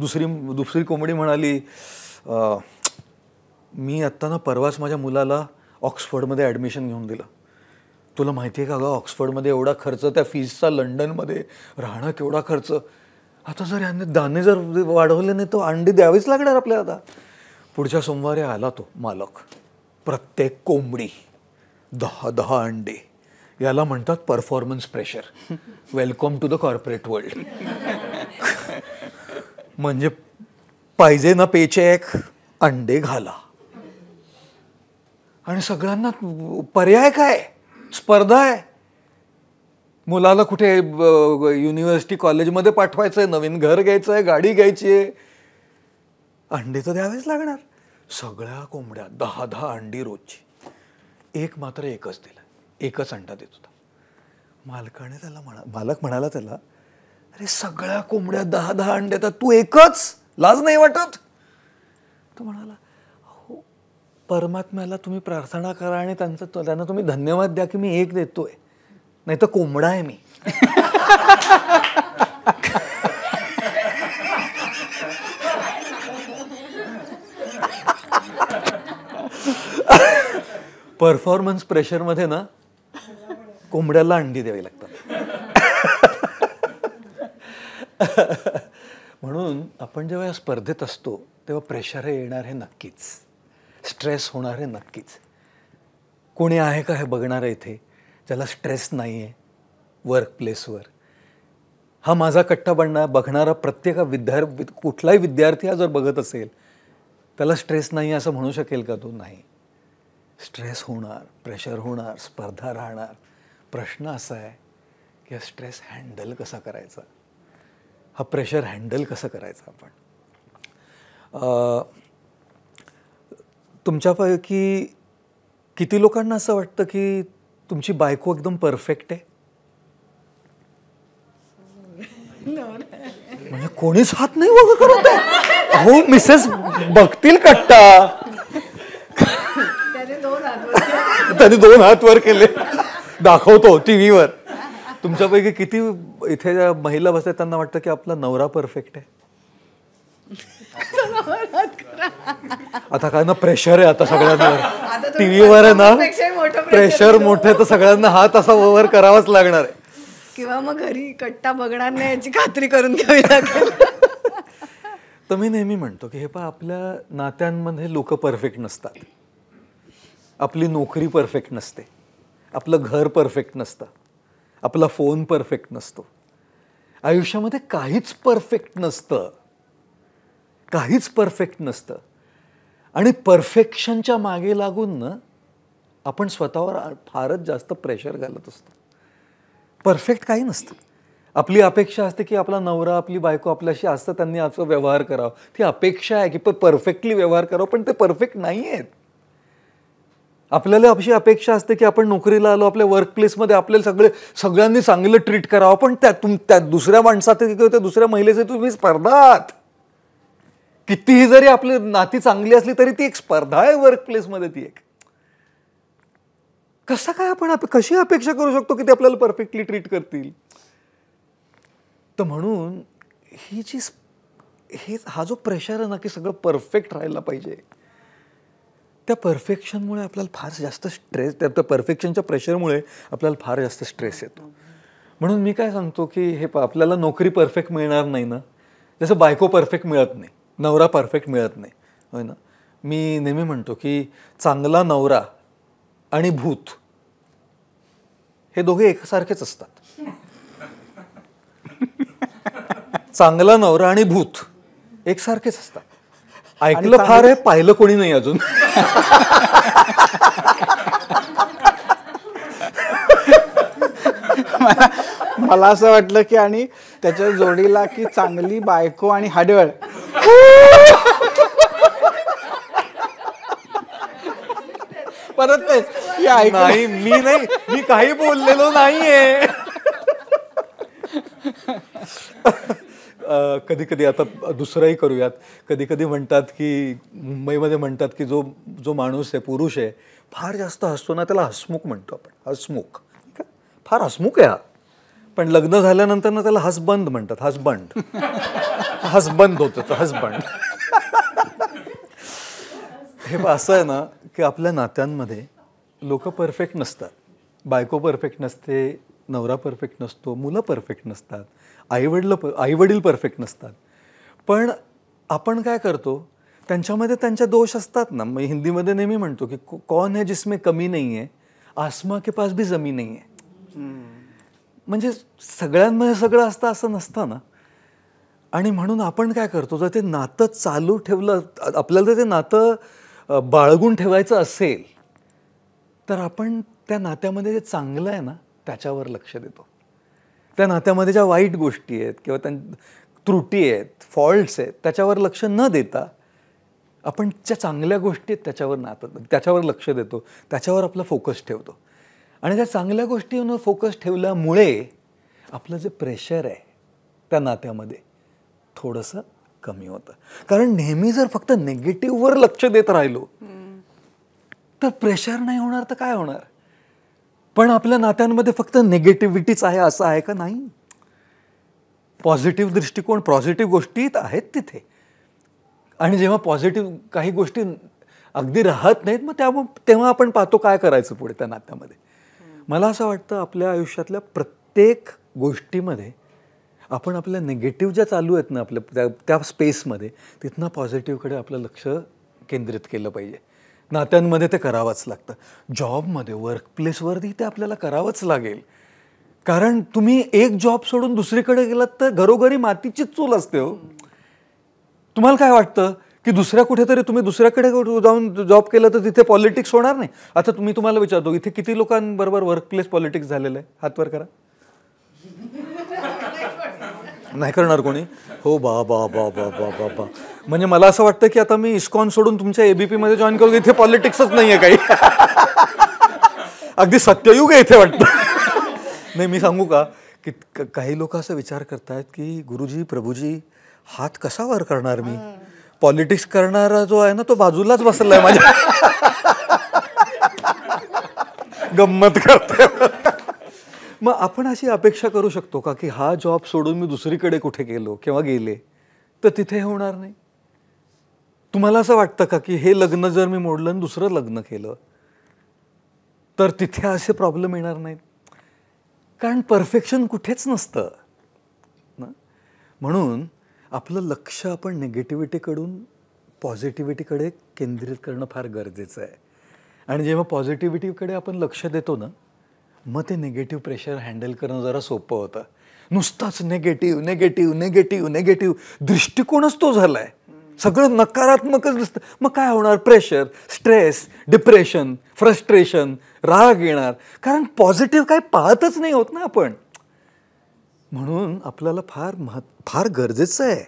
दुसरी दुसरी कोंबडी म्हणाली मी आत्ता ना परवाच माझ्या मुलाला ऑक्सफर्डमध्ये ॲडमिशन घेऊन दिलं तुला माहिती आहे का ग ऑक्सफर्डमध्ये एवढा खर्च त्या फीजचा लंडनमध्ये राहणं केवढा खर्च आता जर यांनी दाणे जर वाढवले नाही तर अंडी द्यावीच लागणार आपल्याला आता पुढच्या सोमवारी आला तो मालक प्रत्येक कोंबडी दहा दहा अंडे याला म्हणतात performance pressure welcome to the corporate world म्हणजे पाहिजे ना पेचेक अंडे घाला आणि सगळ्यांना पर्याय काय स्पर्धा आहे मुलाला कुठे युनिव्हर्सिटी कॉलेजमध्ये पाठवायचं आहे नवीन घर घ्यायचं आहे गाडी घ्यायची आहे अंडी तर द्यावेच लागणार सगळ्या कोंबड्या दहा दहा अंडी रोजची एक मात्र एकच दिलं एकच अंडा देत होता मालकाने त्याला म्हणा मालक म्हणाला त्याला अरे सगळ्या कोंबड्या दहा दहा अंड्या तर तू एकच लाज नाही वाटत तो म्हणाला परमात्म्याला तुम्ही प्रार्थना करा आणि त्यांचं त्यांना तुम्ही धन्यवाद द्या की मी एक देतोय नाही तर कोंबडा आहे मी परफॉर्मन्स प्रेशरमध्ये ना कोंबड्याला अंडी द्यावी लागतात म्हणून आपण जेव्हा या स्पर्धेत असतो तेव्हा प्रेशर हे येणार हे नक्कीच स्ट्रेस होणार आहे नक्कीच कोणी आहे का हे बघणार आहे इथे ज्याला स्ट्रेस नाही आहे वर्क प्लेसवर हा माझा कट्टा बनणार बघणारा प्रत्येक विद्यार्थी कुठलाही विद्यार्थी हा जर बघत असेल त्याला स्ट्रेस नाही असं म्हणू शकेल का तो नाही स्ट्रेस होणार प्रेशर होणार स्पर्धा राहणार प्रश्न असा आहे की हा स्ट्रेस हँडल कसा करायचा हा प्रेशर हँडल कसं करायचा आपण तुमच्यापैकी किती लोकांना असं वाटतं की तुमची बायको एकदम परफेक्ट आहे म्हणजे कोणीच हात नाही बघ करत आहे मिसेस बघतील कट्टा त्यांनी दोन हात वर केले दाखवतो टीव्हीवर तुमच्यापैकी किती इथे ज्या महिला बसतात त्यांना वाटतं की आपला नवरा परफेक्ट आहे आता काय ना प्रेशर आहे आता सगळ्यांना टीव्हीवर आहे ना प्रेशर मोठे तर सगळ्यांना हात असा ओव्हर करावाच लागणार आहे किंवा मग घरी कट्टा बघणार नाही याची खात्री करून घ्यावी लागेल तर मी नेहमी म्हणतो की हे पण आपल्या नात्यांमध्ये लोक परफेक्ट नसतात आपली नोकरी परफेक्ट नसते आपलं घर परफेक्ट नसतं आपला फोन परफेक्ट नसतो आयुष्यामध्ये काहीच परफेक्ट नसतं काहीच परफेक्ट नसतं आणि परफेक्शनच्या मागे लागून ना आपण स्वतःवर फारच जास्त प्रेशर घालत असतो परफेक्ट काही नसतं आपली अपेक्षा असते की आपला नवरा आपली बायको आपल्याशी असतं त्यांनी असं व्यवहार करावं ती अपेक्षा आहे की पण परफेक्टली व्यवहार करावं पण ते परफेक्ट नाही आहेत आपल्याला अशी अपेक्षा असते की आपण नोकरीला आलो आपल्या प्लेसमध्ये आपल्याला सगळे सगळ्यांनी चांगलं ट्रीट करावं पण त्या तुम त्या दुसऱ्या माणसात किंवा त्या दुसऱ्या महिलेचे तुम्ही स्पर्धात कितीही जरी आपली नाती चांगली असली तरी ती एक स्पर्धा आहे वर्क प्लेसमध्ये ती एक कसं काय आपण कशी अपेक्षा करू शकतो की ते आपल्याला परफेक्टली ट्रीट करतील तर म्हणून ही जी हे हा जो प्रेशर आहे ना की सगळं परफेक्ट राहायला पाहिजे त्या परफेक्शनमुळे आपल्याला फार जास्त स्ट्रेस त्या परफेक्शनच्या प्रेशरमुळे आपल्याला फार जास्त स्ट्रेस येतो म्हणून मी काय सांगतो की हे आपल्याला नोकरी परफेक्ट मिळणार नाही ना जसं बायको परफेक्ट मिळत नाही नवरा परफेक्ट मिळत नाही होय ना मी नेहमी म्हणतो की चांगला नवरा आणि भूत हे दोघे एकसारखेच असतात चांगला नवरा आणि भूत एकसारखेच असतात ऐकलं फार आहे पाहिलं कोणी नाही अजून मला मला असं वाटलं की आणि त्याच्या जोडीला की चांगली बायको आणि हाडवळ परत नाही मी नाही मी काही बोललेलो नाहीये कधी कधी आता दुसरंही करूयात कधी कधी म्हणतात की मुंबईमध्ये म्हणतात की जो जो माणूस आहे पुरुष आहे फार जास्त हसतो ना त्याला हसमुख म्हणतो आपण हसमुख फार हसमुख आहे हा पण लग्न झाल्यानंतर ना त्याला हसबंद म्हणतात हसबंड हसबंद होतं हसबंड हे असं आहे ना की आपल्या नात्यांमध्ये लोक परफेक्ट नसतात बायको परफेक्ट नसते नवरा परफेक्ट नसतो मुलं परफेक्ट नसतात आईवडलं प आईवडील परफेक्ट नसतात पण आपण काय करतो त्यांच्यामध्ये त्यांच्या दोष असतात ना मग हिंदीमध्ये नेहमी म्हणतो की कौन है जिसमें कमी नाही आहे आसमा के पास भी जमी नाही आहे म्हणजे सगळ्यांमध्ये सगळं असतं असं नसतं ना आणि म्हणून आपण काय करतो जर ते नातं चालू ठेवलं आपल्याला जर ते नातं बाळगून ठेवायचं असेल तर आपण त्या नात्यामध्ये जे चांगलं आहे ना त्याच्यावर लक्ष देतो त्या नात्यामध्ये ज्या वाईट गोष्टी आहेत किंवा त्यां त्रुटी आहेत फॉल्ट्स आहेत त्याच्यावर लक्ष न देता आपण ज्या चांगल्या गोष्टी आहेत त्याच्यावर नातं त्याच्यावर लक्ष देतो त्याच्यावर आपला फोकस ठेवतो आणि त्या चांगल्या गोष्टींवर फोकस ठेवल्यामुळे आपलं जे प्रेशर आहे त्या नात्यामध्ये थोडंसं कमी होतं कारण नेहमी जर फक्त नेगेटिव्हवर लक्ष देत राहिलो तर प्रेशर नाही होणार तर काय होणार पण आपल्या नात्यांमध्ये फक्त निगेटिव्हिटीच आहे असं आहे का नाही पॉझिटिव्ह दृष्टिकोन पॉझिटिव्ह गोष्टीत आहेत तिथे आणि जेव्हा पॉझिटिव्ह काही गोष्टी अगदी राहत नाहीत मग त्या तेव्हा आपण पाहतो काय करायचं पुढे त्या नात्यामध्ये मला असं वाटतं आपल्या आयुष्यातल्या प्रत्येक गोष्टीमध्ये आपण आपल्या निगेटिव्ह ज्या चालू आहेत ना आपल्या त्या त्या स्पेसमध्ये तिथनं पॉझिटिव्हकडे आपलं लक्ष केंद्रित केलं पाहिजे नात्यांमध्ये ते करावंच लागतं जॉबमध्ये वर्कप्लेसवरती ते आपल्याला करावंच लागेल कारण तुम्ही एक जॉब सोडून दुसरीकडे गेलात तर घरोघरी मातीचीच चूल असते हो तुम्हाला काय वाटतं की दुसऱ्या कुठेतरी तुम्ही दुसऱ्याकडे जाऊन जॉब केला तर तिथे पॉलिटिक्स होणार नाही आता तुम्ही तुम्हाला विचारतो इथे किती लोकांबरोबर वर्क प्लेस पॉलिटिक्स झालेलं आहे हातवर करा नाही करणार कोणी हो बा बा बा बा बा बा बा म्हणजे मला असं वाटतं की आता मी इस्कॉन सोडून तुमच्या एबीपीमध्ये जॉईन करू इथे पॉलिटिक्सच नाही आहे काही अगदी सत्ययुग आहे इथे वाटतं नाही मी सांगू का की काही लोक असं विचार करतायत की गुरुजी प्रभूजी हात कसा वर करणार मी पॉलिटिक्स करणारा जो आहे ना तो बाजूलाच बसलाय माझ्या गंमत करतोय मग आपण अशी अपेक्षा करू शकतो का की हा जॉब सोडून मी दुसरीकडे कुठे गेलो किंवा गेले तर तिथे होणार नाही तुम्हाला असं वाटतं का की हे लग्न जर मी मोडलं आणि दुसरं लग्न केलं तर तिथे असे प्रॉब्लेम येणार नाहीत कारण परफेक्शन कुठेच नसतं ना म्हणून आपलं लक्ष आपण निगेटिव्हिटीकडून पॉझिटिव्हिटीकडे केंद्रित करणं फार गरजेचं आहे आणि जेव्हा पॉझिटिव्हिटीकडे आपण लक्ष देतो ना मग ते निगेटिव्ह प्रेशर हँडल करणं जरा सोपं होतं नुसताच नेगेटिव्ह नेगेटिव्ह नेगेटिव्ह नेगेटिव्ह दृष्टिकोनच तो झाला आहे सगळं नकारात्मकच दिसतं मग काय होणार प्रेशर स्ट्रेस डिप्रेशन फ्रस्ट्रेशन राग येणार कारण पॉझिटिव्ह काय पाहतच नाही होत ना आपण म्हणून आपल्याला फार मह फार गरजेचं आहे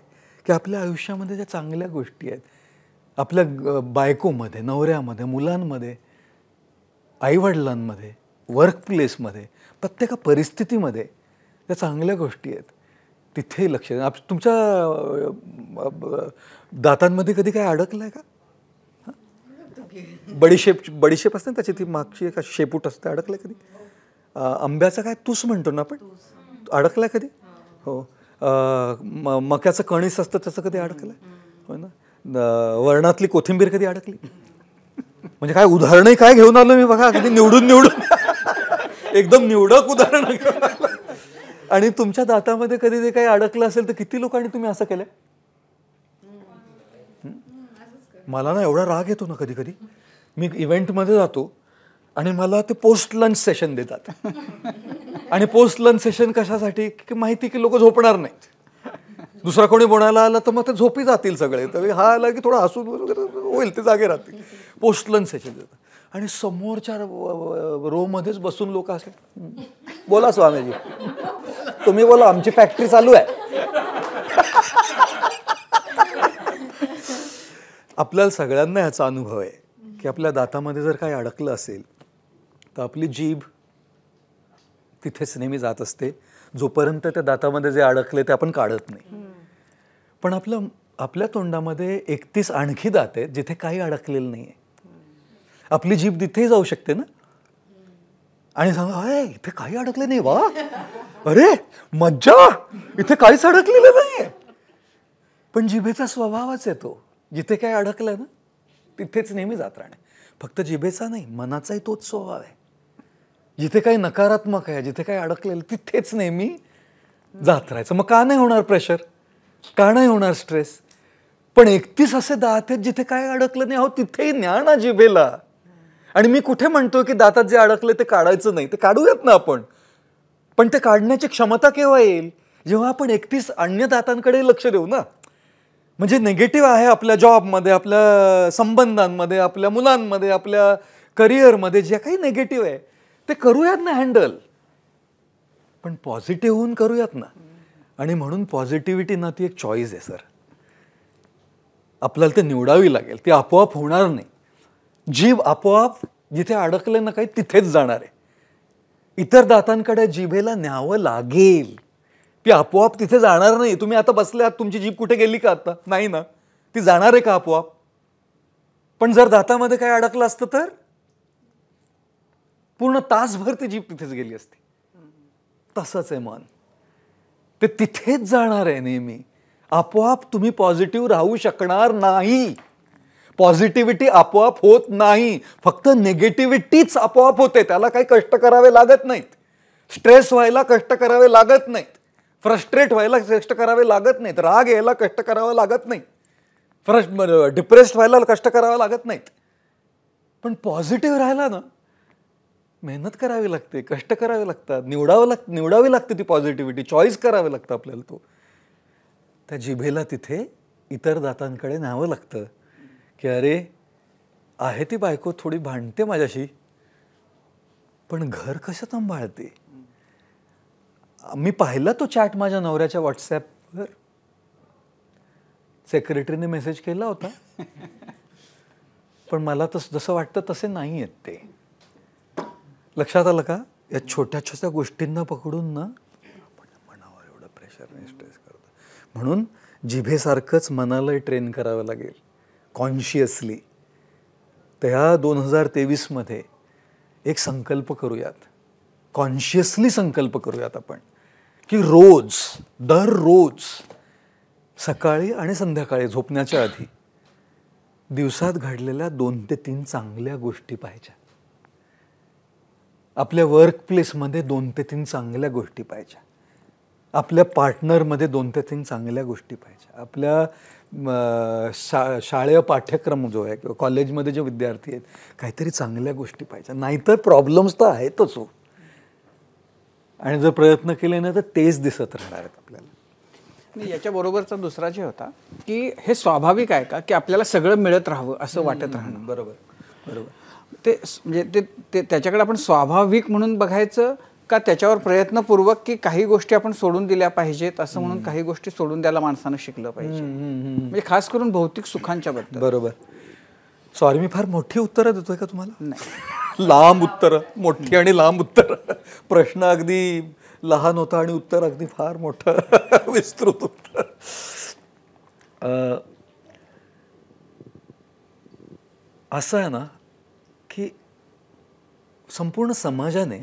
की आपल्या आयुष्यामध्ये ज्या चांगल्या गोष्टी आहेत आपल्या बायकोमध्ये नवऱ्यामध्ये मुलांमध्ये आईवडिलांमध्ये वर्कप्लेसमध्ये प्रत्येका परिस्थितीमध्ये ज्या चांगल्या गोष्टी आहेत तिथे लक्ष द्या तुमच्या दातांमध्ये कधी काय अडकलं आहे का बडीशेप बडीशेप असते ना त्याची ती मागची एक शेपूट असते अडकलं कधी आंब्याचं काय तूस म्हणतो ना आपण अडकला कधी हो मक्याचं कणीस असतं त्याचं कधी अडकलं हो ना वर्णातली कोथिंबीर कधी अडकली म्हणजे काय उदाहरणही काय घेऊन आलो मी बघा कधी निवडून निवडून एकदम निवडक उदाहरण आणि तुमच्या दातामध्ये कधी जे काही अडकलं असेल तर किती लोकांनी तुम्ही असं केलं मला ना एवढा राग येतो ना कधी कधी मी इव्हेंटमध्ये जातो आणि मला ते पोस्ट लंच सेशन देतात आणि पोस्ट लंच सेशन कशासाठी की माहिती की लोक झोपणार नाहीत दुसरा कोणी बोलायला आला तर मग ते झोपी जातील सगळे तर हा आला की थोडं हसून वगैरे होईल ते जागे राहतील पोस्ट लंच सेशन देतात आणि समोरच्या रोमध्येच बसून लोक असे बोला स्वामीजी तुम्ही बोला आमची फॅक्टरी चालू आहे आपल्याला सगळ्यांना ह्याचा अनुभव आहे की आपल्या दातामध्ये जर काही अडकलं असेल तर आपली जीभ तिथेच नेहमी जात असते जोपर्यंत त्या दातामध्ये जे अडकले ते आपण काढत नाही पण आपलं आपल्या तोंडामध्ये एकतीस आणखी दात आहेत जिथे काही अडकलेलं नाही आहे आपली जीभ तिथेही जाऊ शकते ना आणि सांगा अरे इथे काही अडकले नाही वा अरे मज्जा इथे काहीच अडकलेलं नाही पण जिभेचा स्वभावच आहे तो जिथे काही अडकलं ना तिथेच नेहमी जात राहणे फक्त जिभेचा नाही मनाचाही तोच स्वभाव आहे जिथे काही नकारात्मक आहे जिथे काही अडकलेलं तिथेच नेहमी जात राहायचं मग का नाही होणार प्रेशर का नाही होणार स्ट्रेस पण एकतीस असे दात आहेत जिथे काय अडकलं नाही अहो तिथेही ज्ञान जिभेला आणि मी कुठे म्हणतो की दातात जे अडकले ते काढायचं नाही ते काढूयात ना आपण पण ते काढण्याची क्षमता केव्हा येईल जेव्हा आपण एकतीस अन्य दातांकडे लक्ष देऊ ना म्हणजे निगेटिव्ह आहे आपल्या जॉबमध्ये आपल्या संबंधांमध्ये आपल्या मुलांमध्ये आपल्या करिअरमध्ये जे काही निगेटिव्ह आहे ते करूयात ना हँडल पण पॉझिटिव्ह होऊन करूयात ना आणि म्हणून पॉझिटिव्हिटी ना ती एक चॉईस आहे सर आपल्याला ते निवडावी लागेल ती आपोआप होणार नाही जीभ आपोआप जिथे अडकले ना काही तिथेच जाणार आहे इतर दातांकडे जिभेला न्यावं लागेल ती आपोआप तिथे जाणार नाही तुम्ही आता बसले आहात तुमची जीभ कुठे गेली का आता नाही ना ती जाणार आहे का आपोआप पण जर दातामध्ये काय अडकलं असतं तर पूर्ण तासभर ती जीप तिथेच गेली असती तसंच आहे मन ते तिथेच जाणार आहे नेहमी आपोआप तुम्ही पॉझिटिव्ह राहू शकणार नाही पॉझिटिव्हिटी आपोआप होत नाही फक्त निगेटिव्हिटीच आपोआप होते त्याला काही कष्ट करावे लागत नाहीत स्ट्रेस व्हायला कष्ट करावे लागत नाहीत फ्रस्ट्रेट व्हायला कष्ट करावे लागत नाहीत राग यायला कष्ट करावा लागत नाही फ्रस्ट डिप्रेस्ड व्हायला कष्ट करावा लागत नाहीत पण पॉझिटिव्ह राहिला ना मेहनत करावी लागते कष्ट करावे लागतात निवडावं लाग निवडावी लागते ती पॉझिटिव्हिटी चॉईस करावे लागतं आपल्याला तो त्या जिभेला तिथे इतर दातांकडे न्यावं लागतं की अरे आहे ती बायको थोडी भांडते माझ्याशी पण घर कसं सांभाळते मी पाहिला तो चॅट माझ्या नवऱ्याच्या व्हॉट्सॲपवर सेक्रेटरीने मेसेज केला होता पण मला तस जसं वाटतं तसे नाही आहेत ते लक्षात आलं का या छोट्या छोट्या गोष्टींना पकडून ना आपण मनावर एवढं नाही स्ट्रेस करतो म्हणून जिभेसारखंच मनालाही ट्रेन करावं लागेल कॉन्शियसली तर ह्या दोन हजार तेवीसमध्ये एक संकल्प करूयात कॉन्शियसली संकल्प करूयात आपण की रोज दररोज सकाळी आणि संध्याकाळी झोपण्याच्या आधी दिवसात घडलेल्या दोन ते तीन चांगल्या गोष्टी पाहिज्या आपल्या वर्क प्लेसमध्ये दोन ते तीन चांगल्या गोष्टी पाहिजे आपल्या पार्टनरमध्ये दोन ते तीन चांगल्या गोष्टी पाहिजे आपल्या शा शाळेय पाठ्यक्रम जो आहे किंवा कॉलेजमध्ये जे विद्यार्थी आहेत काहीतरी चांगल्या गोष्टी पाहिजे नाहीतर प्रॉब्लेम्स तर आहेतच हो आणि जर प्रयत्न केले नाही तर तेच दिसत राहणार आहेत आपल्याला नाही याच्याबरोबरचा दुसरा जे होता की हे स्वाभाविक आहे का की आपल्याला सगळं मिळत राहावं असं वाटत राहणं बरोबर बरोबर ते म्हणजे ते त्याच्याकडे आपण स्वाभाविक म्हणून बघायचं का त्याच्यावर प्रयत्नपूर्वक की काही गोष्टी आपण सोडून दिल्या पाहिजेत असं म्हणून काही गोष्टी सोडून द्यायला माणसानं शिकलं पाहिजे म्हणजे खास करून भौतिक सुखांच्या बद्दल बरोबर सॉरी मी फार मोठी उत्तरं देतोय का तुम्हाला नाही लांब उत्तर मोठी आणि लांब उत्तर प्रश्न अगदी लहान होता आणि उत्तर अगदी फार मोठं विस्तृत उत्तर असं आहे ना संपूर्ण समाजाने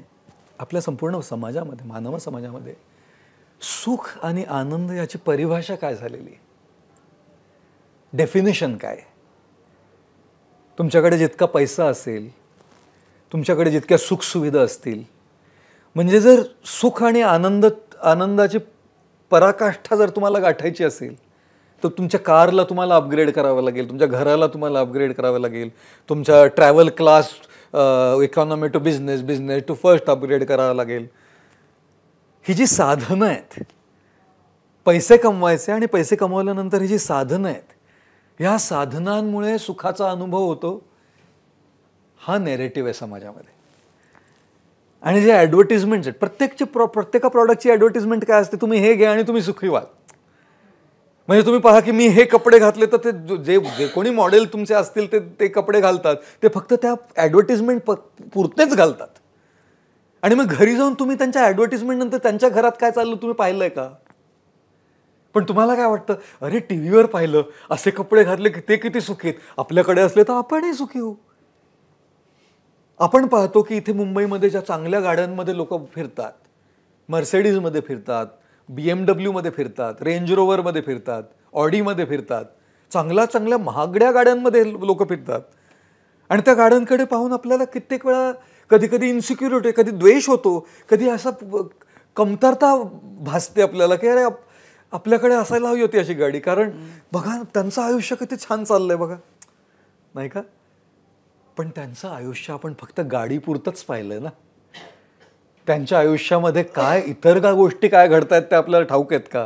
आपल्या संपूर्ण समाजामध्ये मानव समाजामध्ये सुख आणि आनंद याची परिभाषा काय झालेली डेफिनेशन काय तुमच्याकडे जितका पैसा असेल तुमच्याकडे जितक्या सुखसुविधा असतील म्हणजे जर सुख आणि आनंद आनंदाची पराकाष्ठा जर तुम्हाला गाठायची असेल तर तुमच्या कारला तुम्हाला अपग्रेड करावं लागेल तुमच्या घराला तुम्हाला अपग्रेड करावं लागेल तुमच्या travel class economy to business business to first upgrade करावं लागेल ही जी साधनं आहेत पैसे कमवायचे आणि पैसे कमवल्यानंतर ही जी साधनं आहेत ह्या साधनांमुळे सुखाचा अनुभव होतो हा नेरेटिव्ह आहे समाजामध्ये आणि जे ॲडव्हर्टिजमेंट्स आहेत प्रत्येकची प्रॉ प्रत्येका प्रॉडक्टची ॲडव्हर्टिजमेंट काय असते तुम्ही हे घ्या आणि तुम्ही सुखी व्हाल म्हणजे तुम्ही पहा की मी हे कपडे घातले तर ते जे जे कोणी मॉडेल तुमचे असतील ते ते कपडे घालतात ते फक्त त्या ॲडव्हर्टिजमेंट प पुरतेच घालतात आणि मग घरी जाऊन तुम्ही त्यांच्या ॲडव्हर्टिजमेंट त्यांच्या घरात काय चाललं तुम्ही पाहिलं आहे का पण तुम्हाला काय वाटतं अरे टी व्हीवर पाहिलं असे कपडे घातले की ते किती सुखी आहेत आपल्याकडे असले तर आपणही सुखी होऊ आपण पाहतो की इथे मुंबईमध्ये ज्या चांगल्या गाड्यांमध्ये लोक फिरतात मर्सेडीजमध्ये फिरतात बी एम डब्ल्यूमध्ये फिरतात रेंज रोवरमध्ये फिरतात ऑडीमध्ये फिरतात चांगल्या चांगल्या महागड्या गाड्यांमध्ये लोक फिरतात आणि त्या गाड्यांकडे पाहून आपल्याला कित्येक वेळा कधी कधी इन्सिक्युरिटी कधी द्वेष होतो कधी असा कमतरता भासते आपल्याला की अरे आपल्याकडे असायला हवी होती अशी गाडी कारण बघा त्यांचं आयुष्य किती छान चाललंय बघा नाही का पण त्यांचं आयुष्य आपण फक्त गाडीपुरतंच पाहिलंय ना त्यांच्या आयुष्यामध्ये काय इतर का गोष्टी काय घडत आहेत ते आपल्याला ठाऊक आहेत का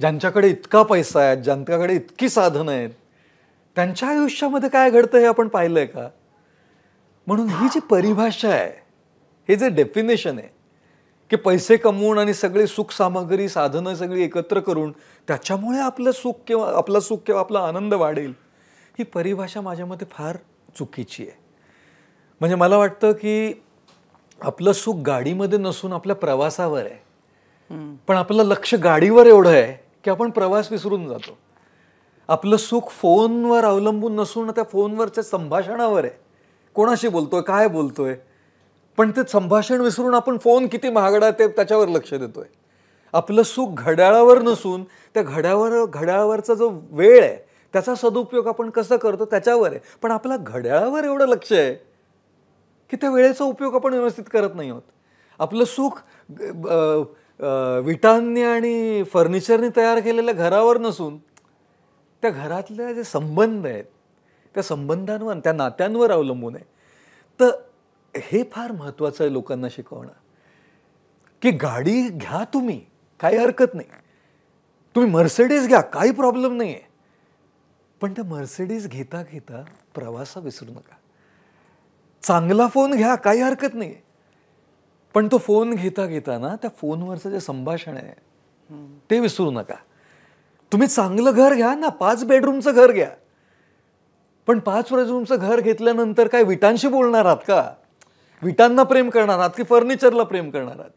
ज्यांच्याकडे इतका पैसा आहे ज्यांच्याकडे इतकी साधनं आहेत त्यांच्या आयुष्यामध्ये काय घडतं हे आपण पाहिलं आहे का म्हणून ही जी परिभाषा आहे हे जे डेफिनेशन आहे की पैसे कमवून आणि सगळी सुख साधनं सगळी एकत्र करून त्याच्यामुळे आपलं सुख किंवा आपला सुख किंवा आपला आनंद वाढेल ही परिभाषा माझ्या मते फार चुकीची आहे म्हणजे मला वाटतं की आपलं सुख गाडीमध्ये नसून आपल्या प्रवासावर आहे पण आपलं लक्ष गाडीवर एवढं आहे की आपण प्रवास विसरून जातो आपलं सुख फोनवर अवलंबून नसून त्या फोनवरच्या संभाषणावर आहे कोणाशी बोलतोय काय बोलतोय पण ते संभाषण विसरून आपण फोन किती महागडा ते त्याच्यावर लक्ष देतोय आपलं सुख घड्याळावर नसून त्या घड्यावर घड्याळावरचा जो वेळ आहे त्याचा सदुपयोग आपण कसं करतो त्याच्यावर आहे पण आपला घड्याळावर एवढं लक्ष आहे की त्या वेळेचा उपयोग आपण व्यवस्थित करत नाही आहोत आपलं सुख विटांनी आणि फर्निचरने तयार केलेल्या घरावर नसून त्या घरातल्या जे संबंध आहेत त्या संबंधांवर त्या नात्यांवर अवलंबून आहे तर हे फार महत्त्वाचं आहे लोकांना शिकवणं की गाडी घ्या तुम्ही काही हरकत नाही तुम्ही मर्सिडीज घ्या काही प्रॉब्लेम नाही आहे पण त्या मर्सिडीज घेता घेता प्रवासा विसरू नका चांगला फोन घ्या काही हरकत नाही पण तो फोन घेता घेताना त्या फोनवरचं जे संभाषण आहे ते विसरू नका तुम्ही चांगलं घर घ्या ना पाच बेडरूमचं घर घ्या पण पाच बेडरूमचं घर घेतल्यानंतर काय विटांशी बोलणार आहात का विटांना प्रेम करणार आहात की फर्निचरला प्रेम करणार आहात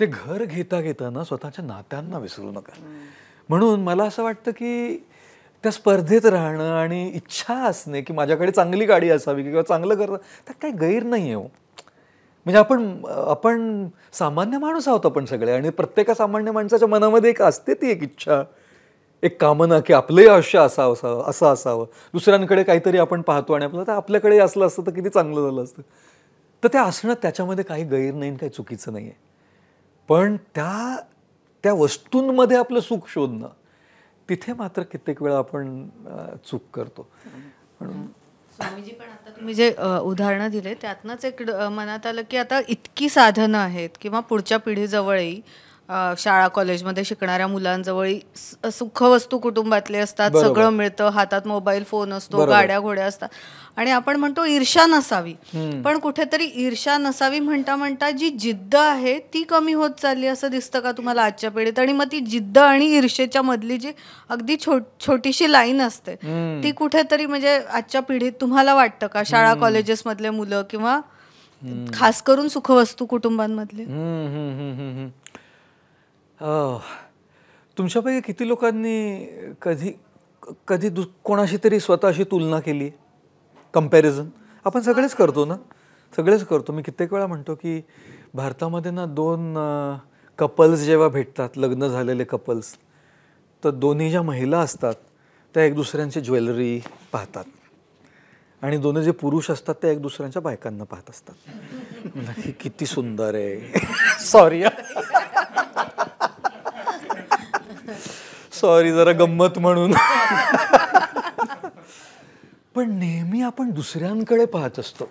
ते घर घेता घेताना स्वतःच्या नात्यांना विसरू नका म्हणून मला असं वाटतं की त्या स्पर्धेत राहणं आणि इच्छा असणे की माझ्याकडे चांगली गाडी असावी किंवा चांगलं करणं त्यात काही गैर नाही आहे हो. म्हणजे आपण आपण सामान्य माणूस आहोत आपण सगळे आणि प्रत्येका सामान्य माणसाच्या मनामध्ये एक असते ती एक इच्छा एक कामना की आपलंही आयुष्य असावं असावं असं असावं दुसऱ्यांकडे काहीतरी आपण पाहतो आणि आपलं तर आपल्याकडे असलं असतं तर किती चांगलं झालं असतं तर ते असणं त्याच्यामध्ये काही गैर नाही काही चुकीचं नाही आहे पण त्या त्या वस्तूंमध्ये आपलं सुख शोधणं तिथे मात्र कित्येक वेळा आपण चूक करतो म्हणून स्वामीजी पण आता तुम्ही जे उदाहरणं दिले त्यातनंच एक मनात आलं की आता इतकी साधनं आहेत किंवा पुढच्या पिढीजवळही शाळा कॉलेजमध्ये शिकणाऱ्या मुलांजवळ सुखवस्तू कुटुंबातले असतात सगळं मिळतं हातात मोबाईल फोन असतो गाड्या घोड्या असतात आणि आपण म्हणतो ईर्षा नसावी पण कुठेतरी ईर्षा नसावी म्हणता म्हणता जी जिद्द आहे ती कमी होत चालली असं दिसतं का तुम्हाला आजच्या पिढीत आणि मग ती जिद्द आणि ईर्षेच्या मधली जी अगदी छोटीशी लाईन असते ती कुठेतरी म्हणजे आजच्या पिढीत तुम्हाला वाटतं का शाळा कॉलेजेस मधले मुलं किंवा खास करून सुखवस्तू कुटुंबांमधले तुमच्यापैकी किती लोकांनी कधी कधी दु कोणाशी तरी स्वतःशी तुलना केली कम्पॅरिझन आपण सगळेच करतो ना सगळेच करतो मी कित्येक वेळा म्हणतो की भारतामध्ये ना दोन कपल्स जेव्हा भेटतात लग्न झालेले कपल्स तर दोन्ही ज्या महिला असतात त्या एक दुसऱ्यांची ज्वेलरी पाहतात आणि दोन्ही जे पुरुष असतात त्या एक दुसऱ्यांच्या बायकांना पाहत असतात किती सुंदर आहे सॉरी सॉरी जरा गंमत म्हणून पण नेहमी आपण दुसऱ्यांकडे पाहत असतो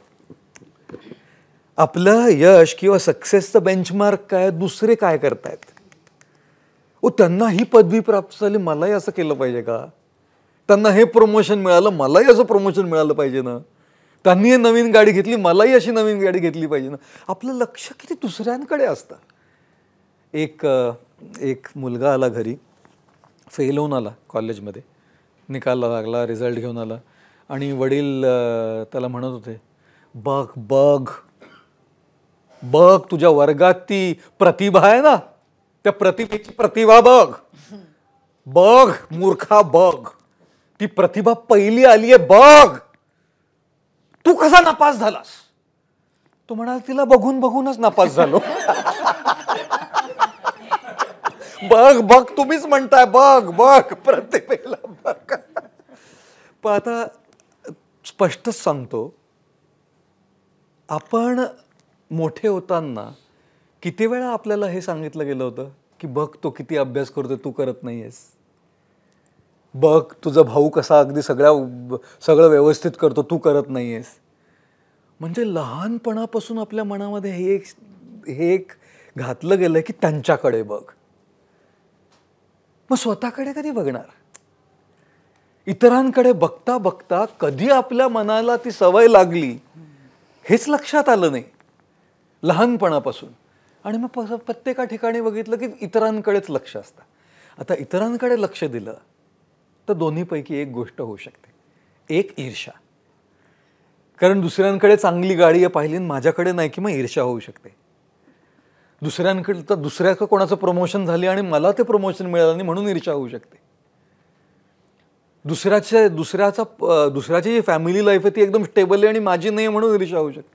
आपलं यश किंवा सक्सेसचं बेंचमार्क काय दुसरे काय करतायत ओ त्यांना ही पदवी प्राप्त झाली मलाही असं केलं पाहिजे का त्यांना हे प्रमोशन मिळालं मलाही असं प्रमोशन मिळालं पाहिजे ना त्यांनी हे नवीन गाडी घेतली मलाही अशी नवीन गाडी घेतली पाहिजे ना आपलं लक्ष किती दुसऱ्यांकडे असतं एक एक मुलगा आला घरी फेल होऊन आला कॉलेजमध्ये निकाल लागला रिझल्ट घेऊन आला आणि वडील त्याला म्हणत होते बघ बघ बघ तुझ्या वर्गात ती प्रतिभा आहे ना त्या प्रतिभेची प्रतिभा बघ बघ मूर्खा बघ ती प्रतिभा पहिली आली आहे बघ तू कसा नापास झालास तू म्हणाल तिला बघून बघूनच नापास झालो बघ बघ तुम्हीच म्हणताय बघ बघ प्रतिमेला बघ पण आता स्पष्टच सांगतो आपण मोठे होताना किती वेळा आपल्याला हे सांगितलं गेलं होतं की बघ तो किती अभ्यास करतो तू करत नाही आहेस बघ तुझा भाऊ कसा अगदी सगळ्या सगळं व्यवस्थित करतो तू करत नाही आहेस म्हणजे लहानपणापासून आपल्या मनामध्ये हे एक हे एक घातलं गेलं की त्यांच्याकडे बघ मग स्वतःकडे कधी बघणार इतरांकडे बघता बघता कधी आपल्या मनाला ती सवय लागली हेच लक्षात आलं नाही लहानपणापासून आणि मग प्रत्येका ठिकाणी बघितलं की इतरांकडेच लक्ष असतं आता इतरांकडे लक्ष दिलं तर दोन्हीपैकी एक गोष्ट होऊ शकते एक ईर्षा कारण दुसऱ्यांकडे चांगली गाडी पाहिली माझ्याकडे नाही की मग ईर्षा होऊ शकते दुसऱ्यांकडे तर दुसऱ्या कोणाचं प्रमोशन झाले आणि मला ते प्रमोशन मिळालं नाही म्हणून ईर्षा होऊ शकते दुसऱ्याच्या दुसऱ्याचा दुसऱ्याची जी फॅमिली लाईफ आहे ती एकदम स्टेबल आहे आणि माझी नाही म्हणून ईर्षा होऊ शकते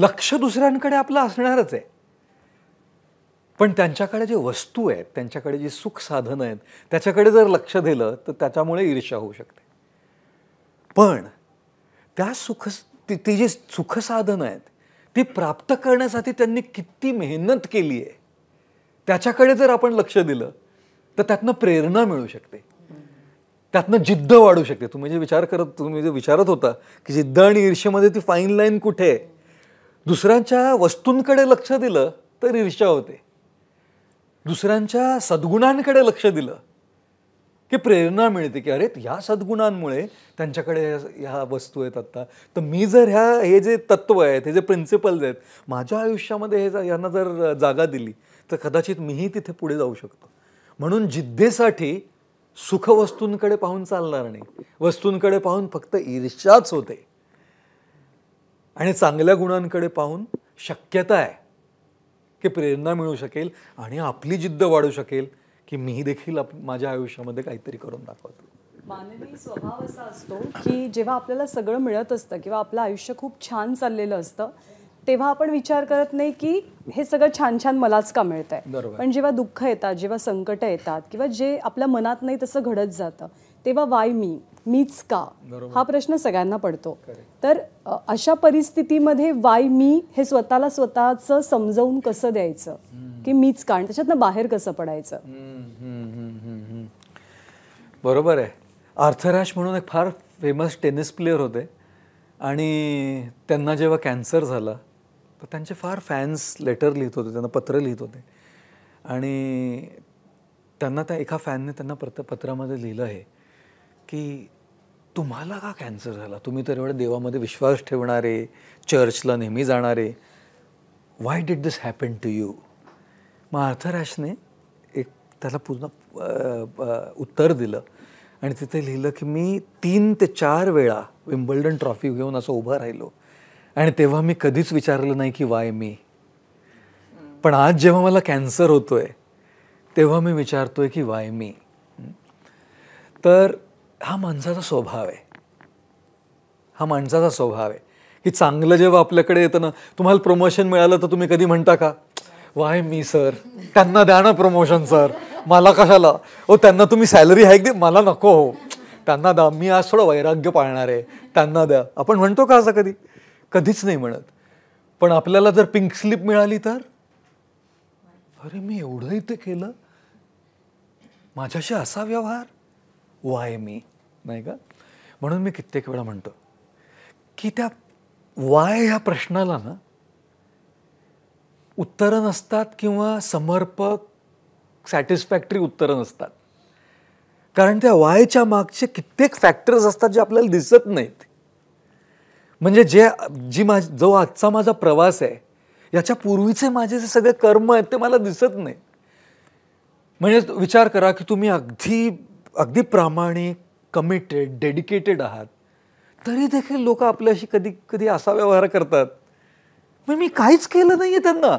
लक्ष दुसऱ्यांकडे आपलं असणारच आहे पण त्यांच्याकडे जे वस्तू आहेत त्यांच्याकडे जी सुख साधनं आहेत त्याच्याकडे जर लक्ष दिलं तर त्याच्यामुळे ईर्षा होऊ शकते पण त्या सुख ती जी सुखसाधनं आहेत ती प्राप्त करण्यासाठी त्यांनी किती मेहनत केली आहे त्याच्याकडे जर आपण लक्ष दिलं तर त्यातनं प्रेरणा मिळू शकते त्यातनं जिद्द वाढू शकते तुम्ही जे विचार करत तुम्ही जे विचारत होता की जिद्द आणि ईर्षेमध्ये ती फाईन लाईन कुठे आहे दुसऱ्यांच्या वस्तूंकडे लक्ष दिलं तर ईर्ष्या होते दुसऱ्यांच्या सद्गुणांकडे लक्ष दिलं की प्रेरणा मिळते की अरे ह्या सद्गुणांमुळे त्यांच्याकडे ह्या वस्तू आहेत आत्ता तर मी जर ह्या हे जे तत्त्व आहेत हे जे प्रिन्सिपल्स आहेत माझ्या आयुष्यामध्ये हे यांना जर जागा दिली तर कदाचित मीही तिथे पुढे जाऊ शकतो म्हणून जिद्देसाठी सुखवस्तूंकडे पाहून चालणार नाही वस्तूंकडे पाहून फक्त ईर्ष्याच होते आणि चांगल्या गुणांकडे पाहून शक्यता आहे की प्रेरणा मिळू शकेल आणि आपली जिद्द वाढू शकेल की मी देखील माझ्या आयुष्यामध्ये काहीतरी करून दाखवतो मानवी स्वभाव असा असतो की जेव्हा आपल्याला सगळं मिळत असतं किंवा आपलं आयुष्य खूप छान चाललेलं असतं तेव्हा आपण विचार करत नाही की हे सगळं छान छान मलाच का मिळत आहे पण जेव्हा दुःख येतात जेव्हा संकट येतात किंवा जे आपल्या मनात नाही तसं घडत जातं तेव्हा वाय मी मीच का हा प्रश्न सगळ्यांना पडतो तर अशा परिस्थितीमध्ये वाय मी हे स्वतःला स्वतःच समजवून कसं द्यायचं की मीच का आणि त्याच्यातनं बाहेर कसं पडायचं बरोबर आहे आर्थराश म्हणून एक फार फेमस टेनिस प्लेअर होते आणि त्यांना जेव्हा कॅन्सर झाला तर त्यांचे फार फॅन्स लेटर लिहित होते त्यांना पत्र लिहित होते आणि त्यांना त्या एका फॅनने त्यांना पत्र पत्रामध्ये लिहिलं आहे की तुम्हाला का कॅन्सर झाला तुम्ही तर एवढं देवामध्ये विश्वास ठेवणारे चर्चला नेहमी जाणारे why did this happen to you मग आर्थराशने एक त्याला पूर्ण उत्तर दिलं आणि तिथे लिहिलं की मी तीन ते चार वेळा विम्बल्डन ट्रॉफी घेऊन असं उभं राहिलो आणि तेव्हा मी कधीच विचारलं नाही की वाय मी पण आज जेव्हा मला कॅन्सर होतोय तेव्हा मी विचारतोय की वाय मी तर हा माणसाचा स्वभाव आहे हा माणसाचा स्वभाव आहे की चांगलं जेव्हा आपल्याकडे येतं ना तुम्हाला प्रमोशन मिळालं तर तुम्ही कधी म्हणता का वाय मी सर त्यांना द्या ना प्रमोशन सर मला कशाला ओ त्यांना तुम्ही सॅलरी हाईक दे मला नको हो त्यांना द्या मी आज थोडं वैराग्य पाळणार आहे त्यांना द्या आपण म्हणतो का असं कधी कधीच नाही म्हणत पण आपल्याला जर पिंक स्लिप मिळाली तर अरे मी एवढं इथे केलं माझ्याशी असा व्यवहार वाय मी नाही का म्हणून मी कित्येक वेळा म्हणतो की त्या वाय ह्या प्रश्नाला ना उत्तरं नसतात किंवा समर्पक सॅटिस्फॅक्टरी उत्तरं नसतात कारण त्या वायच्या मागचे कित्येक फॅक्टर्स असतात जे आपल्याला दिसत नाहीत म्हणजे जे जी माझ जो आजचा माझा प्रवास आहे याच्या पूर्वीचे माझे जे सगळे कर्म आहेत ते मला दिसत नाही म्हणजे विचार करा की तुम्ही अगदी अगदी प्रामाणिक कमिटेड डेडिकेटेड आहात तरी देखील लोक आपल्याशी कधी कधी असा व्यवहार करतात मग मी काहीच केलं नाही आहे त्यांना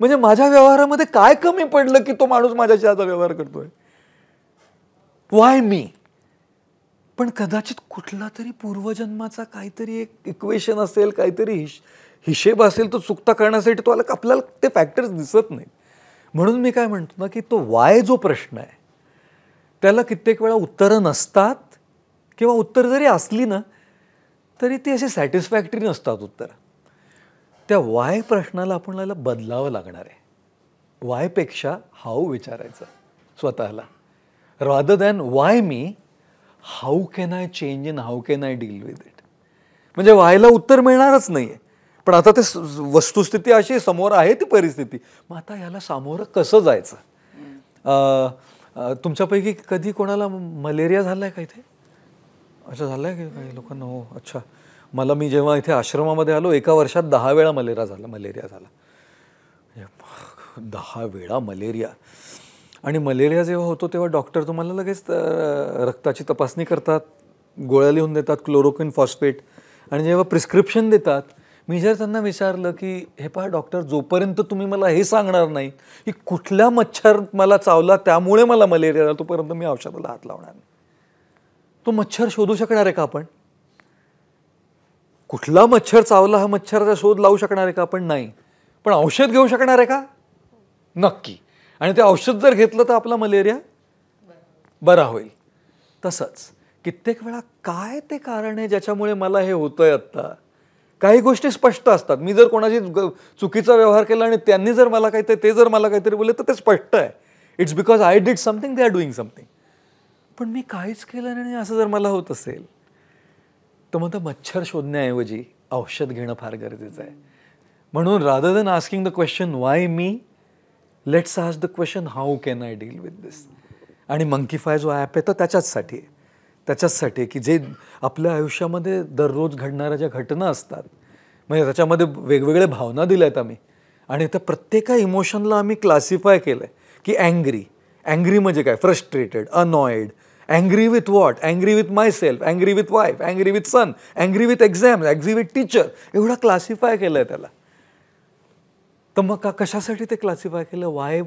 म्हणजे माझ्या व्यवहारामध्ये काय कमी पडलं की तो माणूस माझ्याशी आता व्यवहार करतोय वाय मी पण कदाचित कुठला तरी पूर्वजन्माचा काहीतरी एक इक्वेशन असेल काहीतरी हिश हिशेब असेल तो चुकता करण्यासाठी तो आला आपल्याला ते फॅक्टर्स दिसत नाही म्हणून मी काय म्हणतो ना की तो वाय जो प्रश्न आहे त्याला कित्येक वेळा उत्तरं नसतात किंवा उत्तर जरी असली ना तरी ती अशी सॅटिस्फॅक्टरी नसतात उत्तर त्या वाय प्रश्नाला आपणाला बदलावं लागणार आहे वायपेक्षा हाऊ विचारायचं स्वतःला rather than why me how can I change in how can I deal with it म्हणजे वायला उत्तर मिळणारच नाही आहे पण आता ते वस्तुस्थिती अशी समोर आहे ती परिस्थिती मग आता ह्याला सामोरं कसं जायचं तुमच्यापैकी कधी कोणाला मलेरिया झाला आहे का इथे अच्छा झालं आहे काही लोकांना हो अच्छा मला मी जेव्हा इथे आश्रमामध्ये आलो एका वर्षात दहा वेळा मलेरिया झाला मलेरिया झाला दहा वेळा मलेरिया आणि मलेरिया जेव्हा होतो तेव्हा डॉक्टर तुम्हाला लगेच रक्ताची तपासणी करतात गोळ्या लिहून देतात क्लोरोक्विन फॉस्फेट आणि जेव्हा प्रिस्क्रिप्शन देतात मी जर त्यांना विचारलं की हे पहा डॉक्टर जोपर्यंत तुम्ही मला हे सांगणार नाही की कुठल्या मच्छर मला चावला त्यामुळे मला मलेरिया तोपर्यंत मी औषधाला हात लावणार नाही तो मच्छर शोधू शकणार आहे का आपण कुठला मच्छर चावला हा मच्छराचा शोध लावू शकणार आहे का आपण नाही पण औषध घेऊ शकणार आहे का नक्की आणि ते औषध जर घेतलं तर आपला मलेरिया बरा होईल तसंच कित्येक वेळा काय ते कारण आहे ज्याच्यामुळे मला हे होतंय आत्ता काही गोष्टी स्पष्ट असतात मी जर कोणाशी चुकीचा व्यवहार केला आणि त्यांनी जर मला काहीतरी ते जर मला काहीतरी बोलले तर ते स्पष्ट आहे it's because I did something they are doing something पण मी काहीच केलं नाही असं जर मला होत असेल तर मग मच्छर शोधण्याऐवजी औषध घेणं फार गरजेचं आहे म्हणून rather than asking the question why me let's ask the question how can I deal with this आणि मंकी फाय जो ॲप आहे तो त्याच्याचसाठी आहे त्याच्याचसाठी की जे आपल्या आयुष्यामध्ये दररोज घडणाऱ्या ज्या घटना असतात म्हणजे त्याच्यामध्ये वेगवेगळ्या भावना दिल्या आहेत आम्ही आणि त्या प्रत्येका इमोशनला आम्ही क्लासिफाय केलं आहे की अँग्री अँग्री म्हणजे काय frustrated annoyed angry with what angry with my self angry with wife angry with son angry with exam angry with teacher एवढा क्लासिफाय केलं आहे त्याला तर मग का कशासाठी ते क्लासिफाय केलं वाय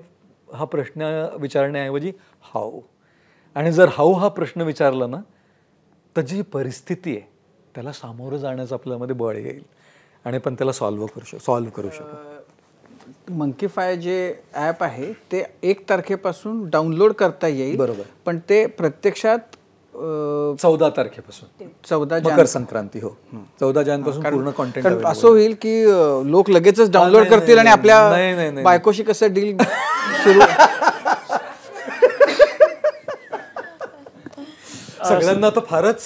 हा प्रश्न विचारण्याऐवजी हाऊ आणि जर हाऊ हा प्रश्न विचारला ना तर जी परिस्थिती आहे त्याला सामोरं जाण्याचं आपल्यामध्ये बळ येईल आणि पण त्याला सॉल्व करू शक सॉल्व करू शकतो मंकीफाय जे ॲप आहे ते एक तारखेपासून डाउनलोड करता येईल बरोबर पण ते प्रत्यक्षात चौदा तारखेपासून चौदा मकर संक्रांती हो चौदा जानपासून पूर्ण कॉन्टॅक्ट असं होईल की लोक लगेचच डाउनलोड करतील आणि आपल्या बायकोशी कसं डील सुरू सगळ्यांना तर फारच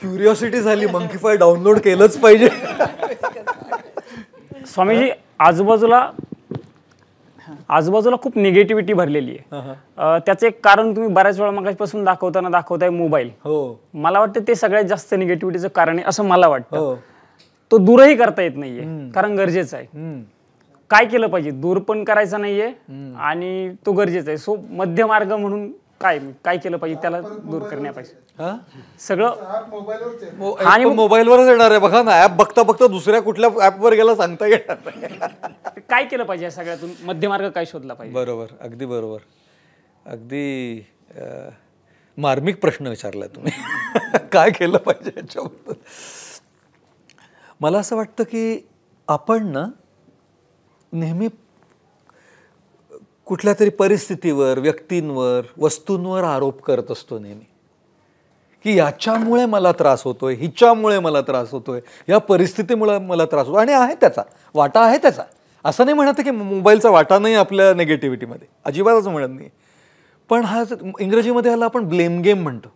क्युरिओसिटी झाली मंकीफाय डाउनलोड केलंच पाहिजे स्वामीजी आजूबाजूला आजूबाजूला खूप निगेटिव्हिटी भरलेली आहे त्याचं एक कारण तुम्ही बऱ्याच वेळा पासून दाखवताना दाखवताय मोबाईल हो. मला वाटतं ते सगळ्यात जास्त निगेटिव्हिटीचं कारण आहे असं मला वाटतं हो. तो दूरही करता येत नाहीये कारण गरजेचं आहे काय केलं पाहिजे दूर पण करायचं नाहीये आणि तो गरजेचा आहे सो मध्यमार्ग म्हणून काय काय केलं पाहिजे त्याला दूर पाहिजे सगळं आणि मोबाईलवरच येणार आहे बघा ना ऍप बघता बघता दुसऱ्या कुठल्या ऍपवर गेला सांगता येणार नाही काय केलं पाहिजे या सगळ्यातून मध्यमार्ग काय शोधला पाहिजे बरोबर अगदी बरोबर अगदी मार्मिक प्रश्न विचारला तुम्ही काय केलं पाहिजे याच्याबद्दल मला असं वाटतं की आपण ना नेहमी कुठल्या तरी परिस्थितीवर व्यक्तींवर वस्तूंवर आरोप करत असतो नेहमी की याच्यामुळे मला त्रास होतोय हिच्यामुळे मला त्रास होतोय या परिस्थितीमुळे मला त्रास होतो आणि आहे त्याचा वाटा आहे त्याचा असं नाही म्हणत की मोबाईलचा वाटा नाही आपल्या नेगेटिव्हिटीमध्ये अजिबातच म्हणत नाही पण हा इंग्रजीमध्ये ह्याला आपण ब्लेम गेम म्हणतो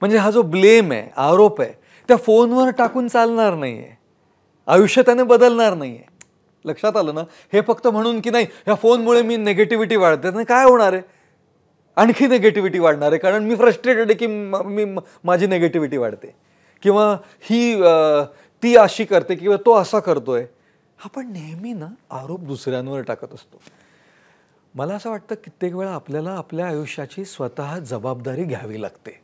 म्हणजे हा जो ब्लेम आहे आरोप आहे त्या फोनवर टाकून चालणार नाही आहे आयुष्य त्याने बदलणार नाही आहे लक्षात आलं ना हे फक्त म्हणून की नाही ह्या फोनमुळे मी नेगेटिव्हिटी वाढते नाही काय होणार आहे आणखी नेगेटिव्हिटी वाढणार आहे कारण मी फ्रस्ट्रेटेड आहे की मी माझी नेगेटिव्हिटी वाढते किंवा ही ती अशी करते किंवा तो असा करतोय आपण नेहमी ना आरोप दुसऱ्यांवर टाकत असतो मला असं वाटतं कित्येक वेळा आपल्याला आपल्या आयुष्याची स्वतः जबाबदारी घ्यावी लागते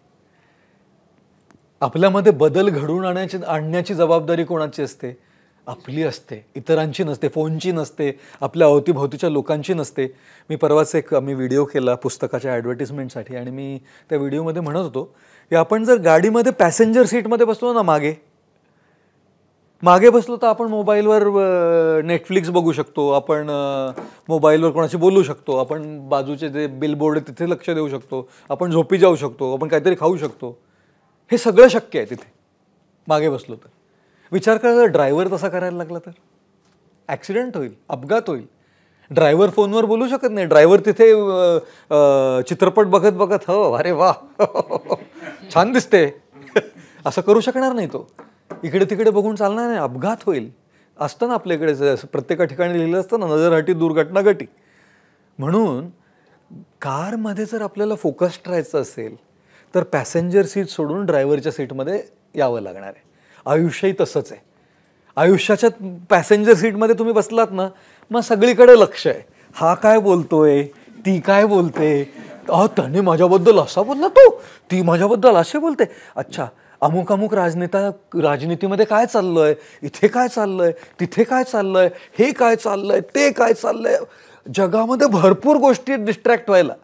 आपल्यामध्ये बदल घडून आणण्याची आणण्याची जबाबदारी कोणाची असते आपली असते इतरांची नसते फोनची नसते आपल्या अवतीभोवतीच्या लोकांची नसते मी परवाच एक मी व्हिडिओ केला पुस्तकाच्या ॲडव्हर्टिजमेंटसाठी आणि मी त्या व्हिडिओमध्ये म्हणत होतो की आपण जर गाडीमध्ये पॅसेंजर सीटमध्ये बसलो ना मागे मागे बसलो तर आपण मोबाईलवर नेटफ्लिक्स बघू शकतो आपण मोबाईलवर कोणाशी बोलू शकतो आपण बाजूचे जे बिलबोर्ड तिथे लक्ष देऊ शकतो आपण झोपी जाऊ शकतो आपण काहीतरी खाऊ शकतो हे सगळं शक्य आहे तिथे मागे बसलो तर विचार करा ड्रायव्हर तसा करायला लागला तर ॲक्सिडेंट होईल अपघात होईल ड्रायव्हर फोनवर बोलू शकत नाही ड्रायव्हर तिथे चित्रपट बघत बघत हो अरे वा छान दिसते असं करू शकणार नाही तो इकडे तिकडे बघून चालणार नाही अपघात होईल असतं ना आपल्याकडे प्रत्येका ठिकाणी लिहिलं असतं ना नजर हटी दुर्घटना घटी म्हणून कारमध्ये जर आपल्याला फोकस करायचं असेल तर पॅसेंजर सीट सोडून ड्रायव्हरच्या सीटमध्ये यावं लागणार आहे आयुष्यही तसंच आहे आयुष्याच्या पॅसेंजर सीटमध्ये तुम्ही बसलात ना मग सगळीकडे लक्ष आहे हा काय बोलतोय ती काय बोलते अ त्याने माझ्याबद्दल असा बोलला तो ती माझ्याबद्दल असे बोलते अच्छा अमुक अमुक राजनेता राजनीतीमध्ये काय चाललंय इथे काय चाललंय तिथे काय चाललंय हे काय चाललंय ते काय चाललंय जगामध्ये भरपूर गोष्टी डिस्ट्रॅक्ट व्हायला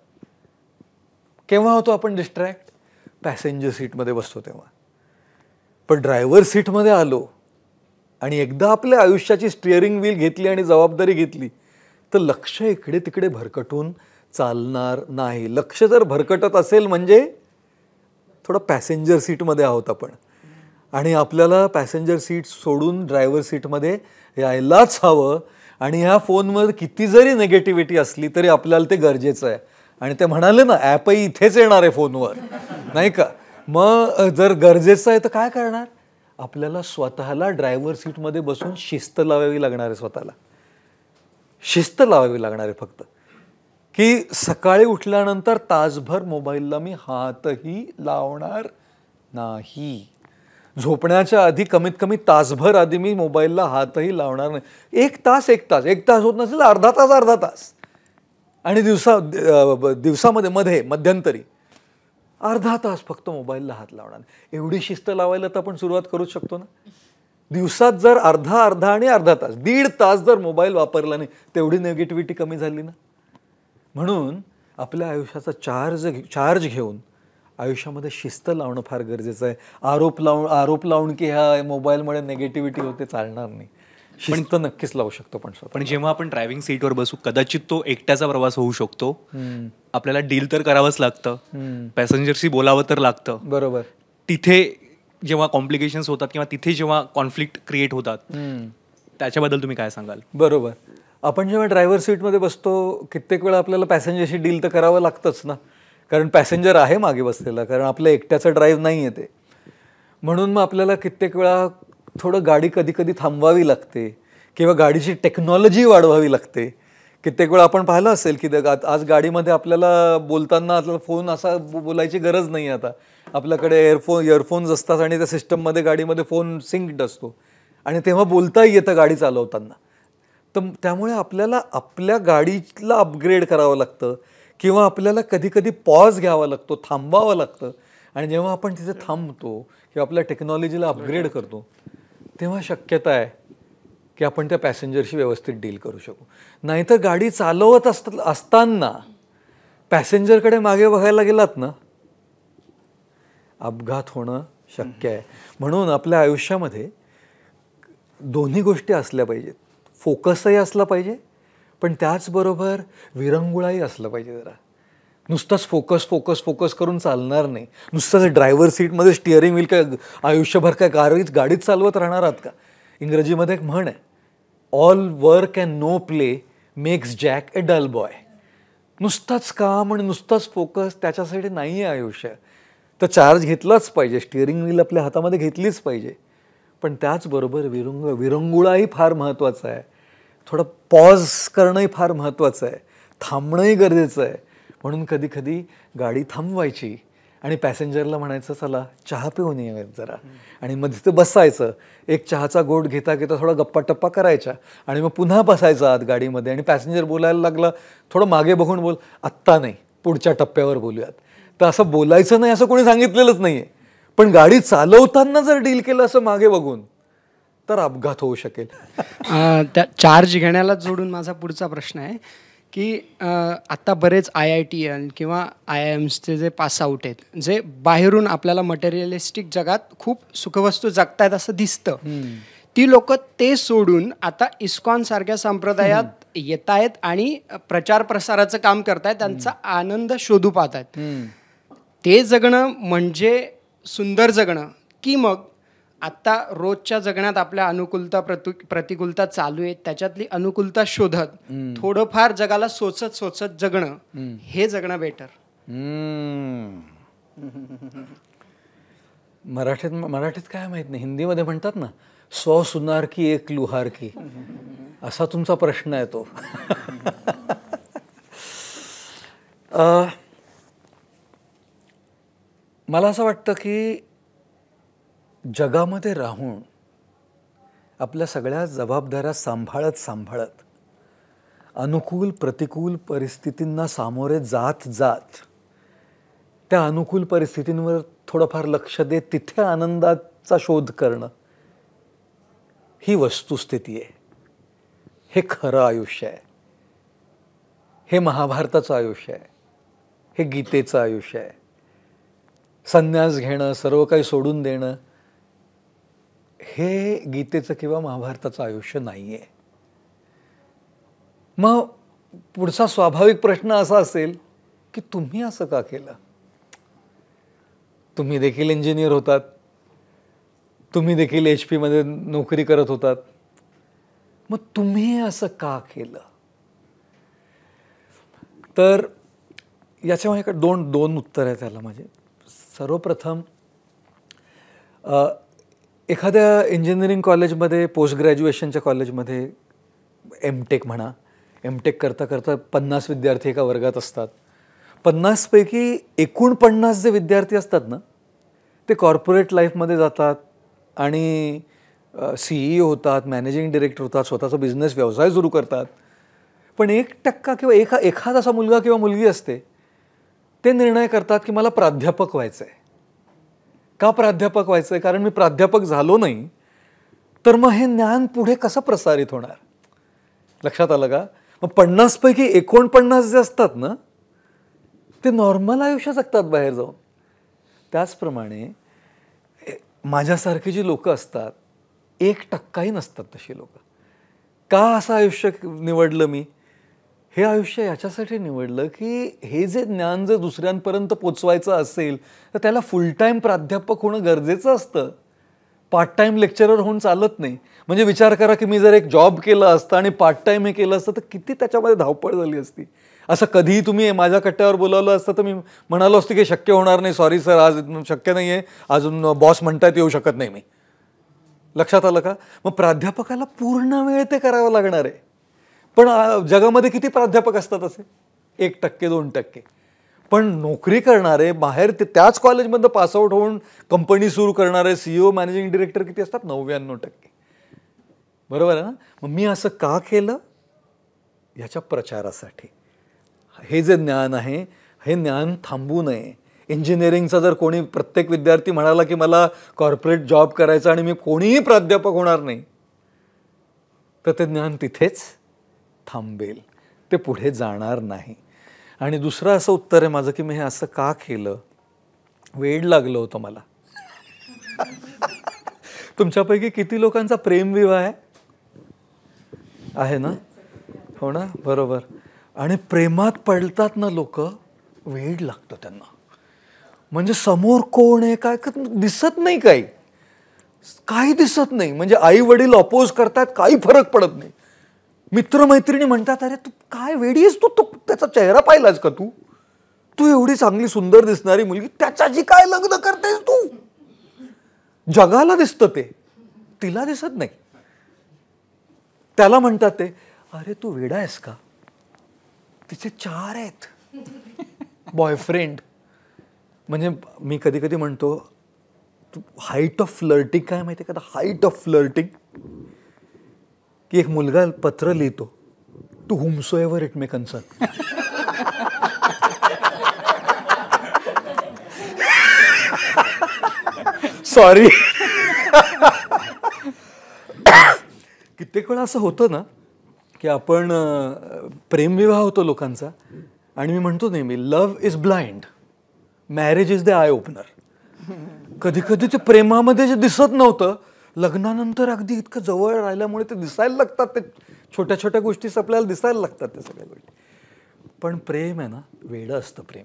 केव्हा होतो आपण डिस्ट्रॅक्ट पॅसेंजर सीटमध्ये बसतो तेव्हा पण ड्रायव्हर सीटमध्ये आलो आणि एकदा आपल्या आयुष्याची स्टिअरिंग व्हील घेतली आणि जबाबदारी घेतली तर लक्ष इकडे तिकडे भरकटून चालणार नाही लक्ष जर भरकटत असेल म्हणजे थोडं पॅसेंजर सीटमध्ये आहोत आपण आणि आपल्याला पॅसेंजर सीट सोडून ड्रायव्हर सीटमध्ये यायलाच हवं आणि ह्या फोनमध्ये किती जरी नेगेटिव्हिटी असली तरी आपल्याला ते गरजेचं आहे आणि ते म्हणाले ना ॲपही इथेच येणार आहे फोनवर नाही का मग जर गरजेचं आहे तर काय करणार आपल्याला स्वतःला ड्रायव्हर सीटमध्ये बसून शिस्त लावावी लागणार आहे स्वतःला शिस्त लावावी लागणार आहे फक्त की सकाळी उठल्यानंतर तासभर मोबाईलला मी हातही लावणार नाही झोपण्याच्या आधी कमीत कमी तासभर आधी मी मोबाईलला हातही लावणार नाही एक तास एक तास एक तास होत नसेल अर्धा तास अर्धा तास आणि दिवसा दिवसामध्ये मध्ये मध्यंतरी अर्धा तास फक्त मोबाईलला हात लावणार एवढी शिस्त लावायला तर आपण सुरुवात करूच शकतो ना दिवसात जर अर्धा अर्धा आणि अर्धा तास दीड तास जर मोबाईल वापरला नाही तेवढी नेगेटिव्हिटी कमी झाली ना म्हणून आपल्या आयुष्याचा चार्ज चार्ज घेऊन आयुष्यामध्ये शिस्त लावणं फार गरजेचं आहे आरोप लावून आरोप लावून की ह्या मोबाईलमुळे नेगेटिव्हिटी होते चालणार नाही पण तो नक्कीच लावू शकतो पण पण जेव्हा आपण ड्रायव्हिंग सीटवर बसू कदाचित तो एकट्याचा प्रवास होऊ शकतो आपल्याला डील तर करावंच लागतं पॅसेंजरशी बोलावं तर लागतं बरोबर तिथे जेव्हा कॉम्प्लिकेशन होतात किंवा तिथे जेव्हा कॉन्फ्लिक्ट क्रिएट होतात त्याच्याबद्दल तुम्ही काय सांगाल बरोबर आपण जेव्हा ड्रायव्हर सीटमध्ये बसतो कित्येक वेळा आपल्याला पॅसेंजरशी डील तर करावं लागतंच ना कारण पॅसेंजर आहे मागे बसलेला कारण आपल्या एकट्याचा ड्राईव्ह नाही आहे ते म्हणून मग आपल्याला कित्येक वेळा थोडं गाडी कधी कधी थांबवावी लागते किंवा गाडीची टेक्नॉलॉजी वाढवावी लागते कित्येक वेळा आपण पाहिलं असेल की आज गाडीमध्ये आपल्याला बोलताना आपला फोन असा बोलायची गरज नाही आता आपल्याकडे एअरफोन इयरफोन्स असतात आणि त्या सिस्टममध्ये गाडीमध्ये फोन सिंक्ड असतो आणि तेव्हा बोलताही येतं गाडी चालवताना तर त्यामुळे आपल्याला आपल्या गाडीला अपग्रेड करावं लागतं किंवा आपल्याला कधी कधी पॉज घ्यावा लागतो थांबवावं लागतं आणि जेव्हा आपण तिथे थांबतो किंवा आपल्या टेक्नॉलॉजीला अपग्रेड करतो तेव्हा शक्यता आहे की आपण त्या पॅसेंजरशी व्यवस्थित डील करू शकू नाहीतर गाडी चालवत असत असताना पॅसेंजरकडे मागे बघायला गेलात ना अपघात होणं शक्य आहे म्हणून आपल्या आयुष्यामध्ये दोन्ही गोष्टी असल्या पाहिजेत फोकसही असला पाहिजे पण त्याचबरोबर विरंगुळाही असलं पाहिजे जरा नुसताच फोकस फोकस फोकस करून चालणार नाही नुसतंच ड्रायव्हर सीटमध्ये स्टिअरिंग व्हील काय आयुष्यभर काय गाडीच गाडीत चालवत राहणार आहात का इंग्रजीमध्ये एक म्हण आहे all work and no play makes Jack a dull boy नुसताच काम आणि नुसताच फोकस त्याच्यासाठी नाही आहे आयुष्य तर चार्ज घेतलाच पाहिजे स्टिअरिंग व्हील आपल्या हातामध्ये घेतलीच पाहिजे पण त्याचबरोबर विरंग विरंगुळाही फार महत्त्वाचा आहे थोडं पॉज करणंही फार महत्त्वाचं आहे थांबणंही गरजेचं आहे म्हणून कधी कधी गाडी थांबवायची आणि पॅसेंजरला म्हणायचं चला चहा पिऊन येऊयात जरा आणि मग तिथं बसायचं एक चहाचा गोड घेता घेता थोडा गप्पा टप्पा करायचा आणि मग पुन्हा बसायचं आत गाडीमध्ये आणि पॅसेंजर बोलायला लागला थोडं मागे बघून बोल आत्ता नाही पुढच्या टप्प्यावर बोलूयात तर असं बोलायचं नाही असं कोणी सांगितलेलंच नाही आहे पण गाडी चालवताना जर डील केलं असं मागे बघून तर अपघात होऊ शकेल त्या चार्ज घेण्याला जोडून माझा पुढचा प्रश्न आहे की आत्ता बरेच आय आय टी एन किंवा आय आय एम्सचे जे पासआउट आहेत जे बाहेरून आपल्याला मटेरियलिस्टिक जगात खूप सुखवस्तू जगतायत असं दिसतं ती लोक ते सोडून आता इस्कॉन सारख्या संप्रदायात येत आहेत आणि प्रचार प्रसाराचं काम करतायत त्यांचा आनंद शोधू पाहत आहेत ते जगणं म्हणजे सुंदर जगणं की मग आत्ता रोजच्या जगण्यात आपल्या अनुकूलता प्रतिकूलता चालू आहे त्याच्यातली अनुकूलता शोधत थोडंफार जगाला सोचत सोचत जगणं हे जगणं बेटर मराठीत मराठीत काय माहित नाही हिंदीमध्ये म्हणतात ना स्वसुनार सुनार की एक लुहार की असा तुमचा प्रश्न आहे तो मला असं वाटतं की जगामध्ये राहून आपल्या सगळ्या जबाबदाऱ्या सांभाळत सांभाळत अनुकूल प्रतिकूल परिस्थितींना सामोरे जात जात त्या अनुकूल परिस्थितींवर थोडंफार लक्ष देत तिथे आनंदाचा शोध करणं ही वस्तुस्थिती आहे हे खरं आयुष्य आहे हे महाभारताचं आयुष्य आहे हे गीतेचं आयुष्य आहे संन्यास घेणं सर्व काही सोडून देणं हे गीतेचं किंवा महाभारताचं आयुष्य नाही आहे मग पुढचा स्वाभाविक प्रश्न असा असेल की तुम्ही असं का केलं तुम्ही देखील इंजिनियर होतात तुम्ही देखील एच पीमध्ये नोकरी करत होतात मग तुम्ही असं का केलं तर याच्यामुळे दोन दोन उत्तर आहेत त्याला माझे सर्वप्रथम एखाद्या इंजिनिअरिंग कॉलेजमध्ये पोस्ट ग्रॅज्युएशनच्या कॉलेजमध्ये एम टेक म्हणा एम टेक करता करता पन्नास विद्यार्थी एका वर्गात असतात पन्नासपैकी एकोणपन्नास जे विद्यार्थी असतात ना ते कॉर्पोरेट लाईफमध्ये जातात आणि सीईओ e होतात मॅनेजिंग डिरेक्टर होतात स्वतःचा बिझनेस व्यवसाय सुरू करतात पण एक टक्का किंवा एखा एखाद असा मुलगा किंवा मुलगी असते ते निर्णय करतात की मला प्राध्यापक व्हायचं आहे का प्राध्यापक व्हायचं आहे कारण मी प्राध्यापक झालो नाही तर मग हे ज्ञान पुढे कसं प्रसारित होणार लक्षात आलं का मग पन्नासपैकी एकोणपन्नास जे असतात ना ते नॉर्मल आयुष्य जगतात बाहेर जाऊन त्याचप्रमाणे माझ्यासारखी जी लोकं असतात एक टक्काही नसतात तशी लोकं का असं आयुष्य निवडलं मी हे आयुष्य याच्यासाठी निवडलं की हे जे ज्ञान जर दुसऱ्यांपर्यंत पोचवायचं असेल तर त्याला फुल टाईम प्राध्यापक होणं गरजेचं असतं पार्ट टाईम लेक्चरर होऊन चालत नाही म्हणजे विचार करा की मी जर एक जॉब केलं असतं आणि पार्ट टाईम हे केलं असतं तर किती त्याच्यामध्ये धावपळ झाली असती असं कधीही तुम्ही माझ्या कट्ट्यावर बोलावलं असतं तर मी म्हणालो असतो की शक्य होणार नाही सॉरी सर आज शक्य नाही आहे अजून बॉस म्हणतात येऊ शकत नाही मी लक्षात आलं का मग प्राध्यापकाला पूर्ण वेळ ते करावं लागणार आहे पण जगामध्ये किती प्राध्यापक असतात असे एक टक्के दोन टक्के पण नोकरी करणारे बाहेर ते त्याच कॉलेजमधनं पासआउट होऊन कंपनी सुरू करणारे सीईओ e मॅनेजिंग डिरेक्टर किती असतात नव्याण्णव टक्के बरोबर आहे ना मग मी असं का केलं ह्याच्या प्रचारासाठी हे जे ज्ञान आहे हे ज्ञान थांबू नये इंजिनिअरिंगचा जर कोणी प्रत्येक विद्यार्थी म्हणाला की मला कॉर्पोरेट जॉब करायचा आणि मी कोणीही प्राध्यापक होणार नाही तर ते ज्ञान तिथेच थांबेल ते पुढे जाणार नाही आणि दुसरं असं उत्तर आहे माझं की मी हे असं का केलं वेळ लागलं होतं मला तुमच्यापैकी किती लोकांचा प्रेमविवाह आहे आहे ना हो ना बरोबर आणि प्रेमात पडतात ना लोक वेळ लागतो त्यांना म्हणजे समोर कोण आहे काय दिसत नाही काही काही दिसत नाही म्हणजे आई वडील अपोज करतात काही फरक पडत नाही मित्रमैत्रिणी म्हणतात अरे तू काय वेडीस तू तू त्याचा चेहरा पाहिलास का तू तू एवढी चांगली सुंदर दिसणारी मुलगी त्याच्याशी काय लग्न करतेस तू जगाला दिसतं ते तिला दिसत नाही त्याला म्हणतात ते अरे तू वेडा आहेस का तिचे चार आहेत बॉयफ्रेंड म्हणजे मी कधी कधी म्हणतो तू हाईट ऑफ फ्लर्टिंग काय माहिती का हाईट ऑफ फ्लर्टिंग की एक मुलगा पत्र लिहितो to whomsoever it may sorry कित्येक वेळा असं होतं ना की आपण प्रेमविवाह होतो लोकांचा आणि मी म्हणतो नेहमी love is blind marriage is the eye opener कधी कधी ते प्रेमामध्ये जे दिसत नव्हतं लग्नानंतर अगदी इतकं जवळ राहिल्यामुळे ते दिसायला लागतात ते छोट्या छोट्या गोष्टीच आपल्याला दिसायला लागतात त्या सगळ्या गोष्टी पण प्रेम आहे ना वेडं असतं प्रेम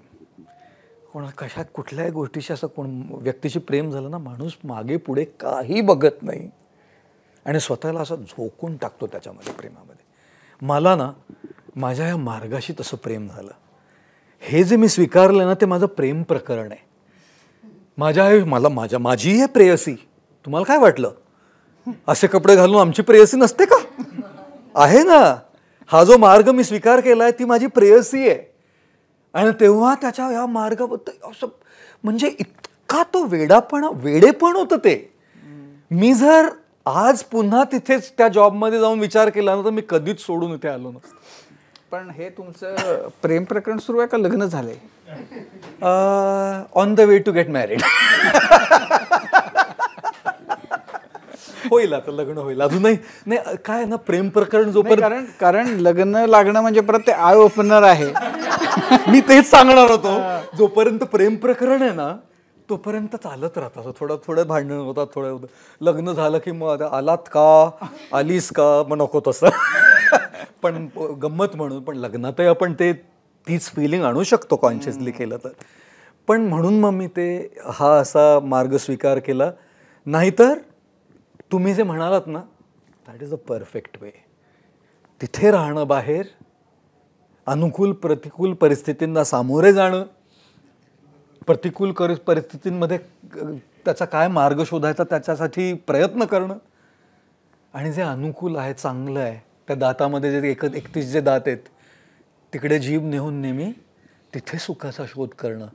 कोणा कशा कुठल्याही गोष्टीशी असं कोण व्यक्तीशी प्रेम झालं ना माणूस मागे पुढे काही बघत नाही आणि स्वतःला असं झोकून टाकतो त्याच्यामध्ये प्रेमामध्ये मला ना माझ्या या मार्गाशी तसं प्रेम झालं हे जे मी स्वीकारलं ना ते माझं प्रेम प्रकरण आहे माझ्या मला माझ्या माझी प्रेयसी तुम्हाला काय वाटलं असे कपडे घालून आमची प्रेयसी नसते का आहे ना हा जो मार्ग मी स्वीकार केला आहे ती माझी प्रेयसी आहे आणि तेव्हा त्याच्या या मार्गाबद्दल म्हणजे इतका तो वेडापणा वेडेपण होतं ते मी जर आज पुन्हा तिथेच त्या जॉबमध्ये जाऊन विचार केला ना तर मी कधीच सोडून इथे आलो नसतो पण हे तुमचं प्रेम प्रकरण सुरू आहे का लग्न झालंय on the way to get married होईल आता लग्न होईल अजूनही नाही काय ना प्रेम प्रकरण जोपर्यंत कारण कारण लग्न लागणं म्हणजे परत ते आय ओपनर आहे मी तेच सांगणार होतो जोपर्यंत प्रेम प्रकरण आहे ना तोपर्यंत चालत राहत थोडं थोडं भांडण होतात थोडं लग्न झालं की मग आलात का आलीस का मग नको तसं पण गंमत म्हणून पण लग्नातही आपण ते तीच फिलिंग आणू शकतो कॉन्शियसली केलं तर पण म्हणून मग मी ते हा असा मार्ग स्वीकार केला नाहीतर तुम्ही जे म्हणालात ना that is a perfect way तिथे राहणं बाहेर अनुकूल प्रतिकूल परिस्थितींना सामोरे जाणं प्रतिकूल कर परिस्थितींमध्ये त्याचा काय मार्ग शोधायचा त्याच्यासाठी प्रयत्न करणं आणि जे अनुकूल आहे चांगलं आहे त्या दातामध्ये जे एक एकतीस जे दात आहेत तिकडे जीव नेहून नेहमी तिथे सुखाचा शोध करणं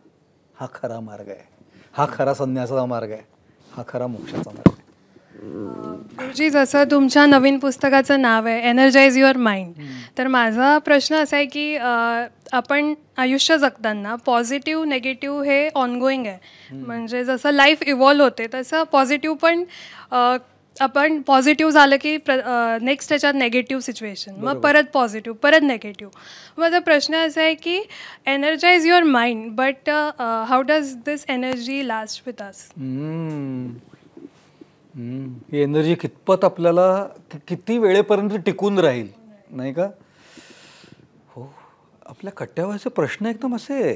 हा खरा मार्ग आहे हा खरा संन्यासाचा मार्ग आहे हा खरा मोक्षाचा मार्ग आहे गुरुजी जसं तुमच्या नवीन पुस्तकाचं नाव आहे एनर्जाइज युअर माइंड तर माझा प्रश्न असा आहे की आपण आयुष्य जगताना पॉझिटिव्ह नेगेटिव्ह हे ऑनगोईंग आहे म्हणजे जसं लाईफ इव्हॉल्व होते तसं पॉझिटिव्ह पण आपण पॉझिटिव्ह झालं की प्र नेक्स्ट त्याच्यात नेगेटिव्ह सिच्युएशन मग परत पॉझिटिव्ह परत नेगेटिव्ह माझा प्रश्न असा आहे की energize your mind but how does this energy last with us ही एनर्जी कितपत आपल्याला किती वेळेपर्यंत टिकून राहील नाही का हो आपल्या कट्ट्यावरचे प्रश्न एकदम असे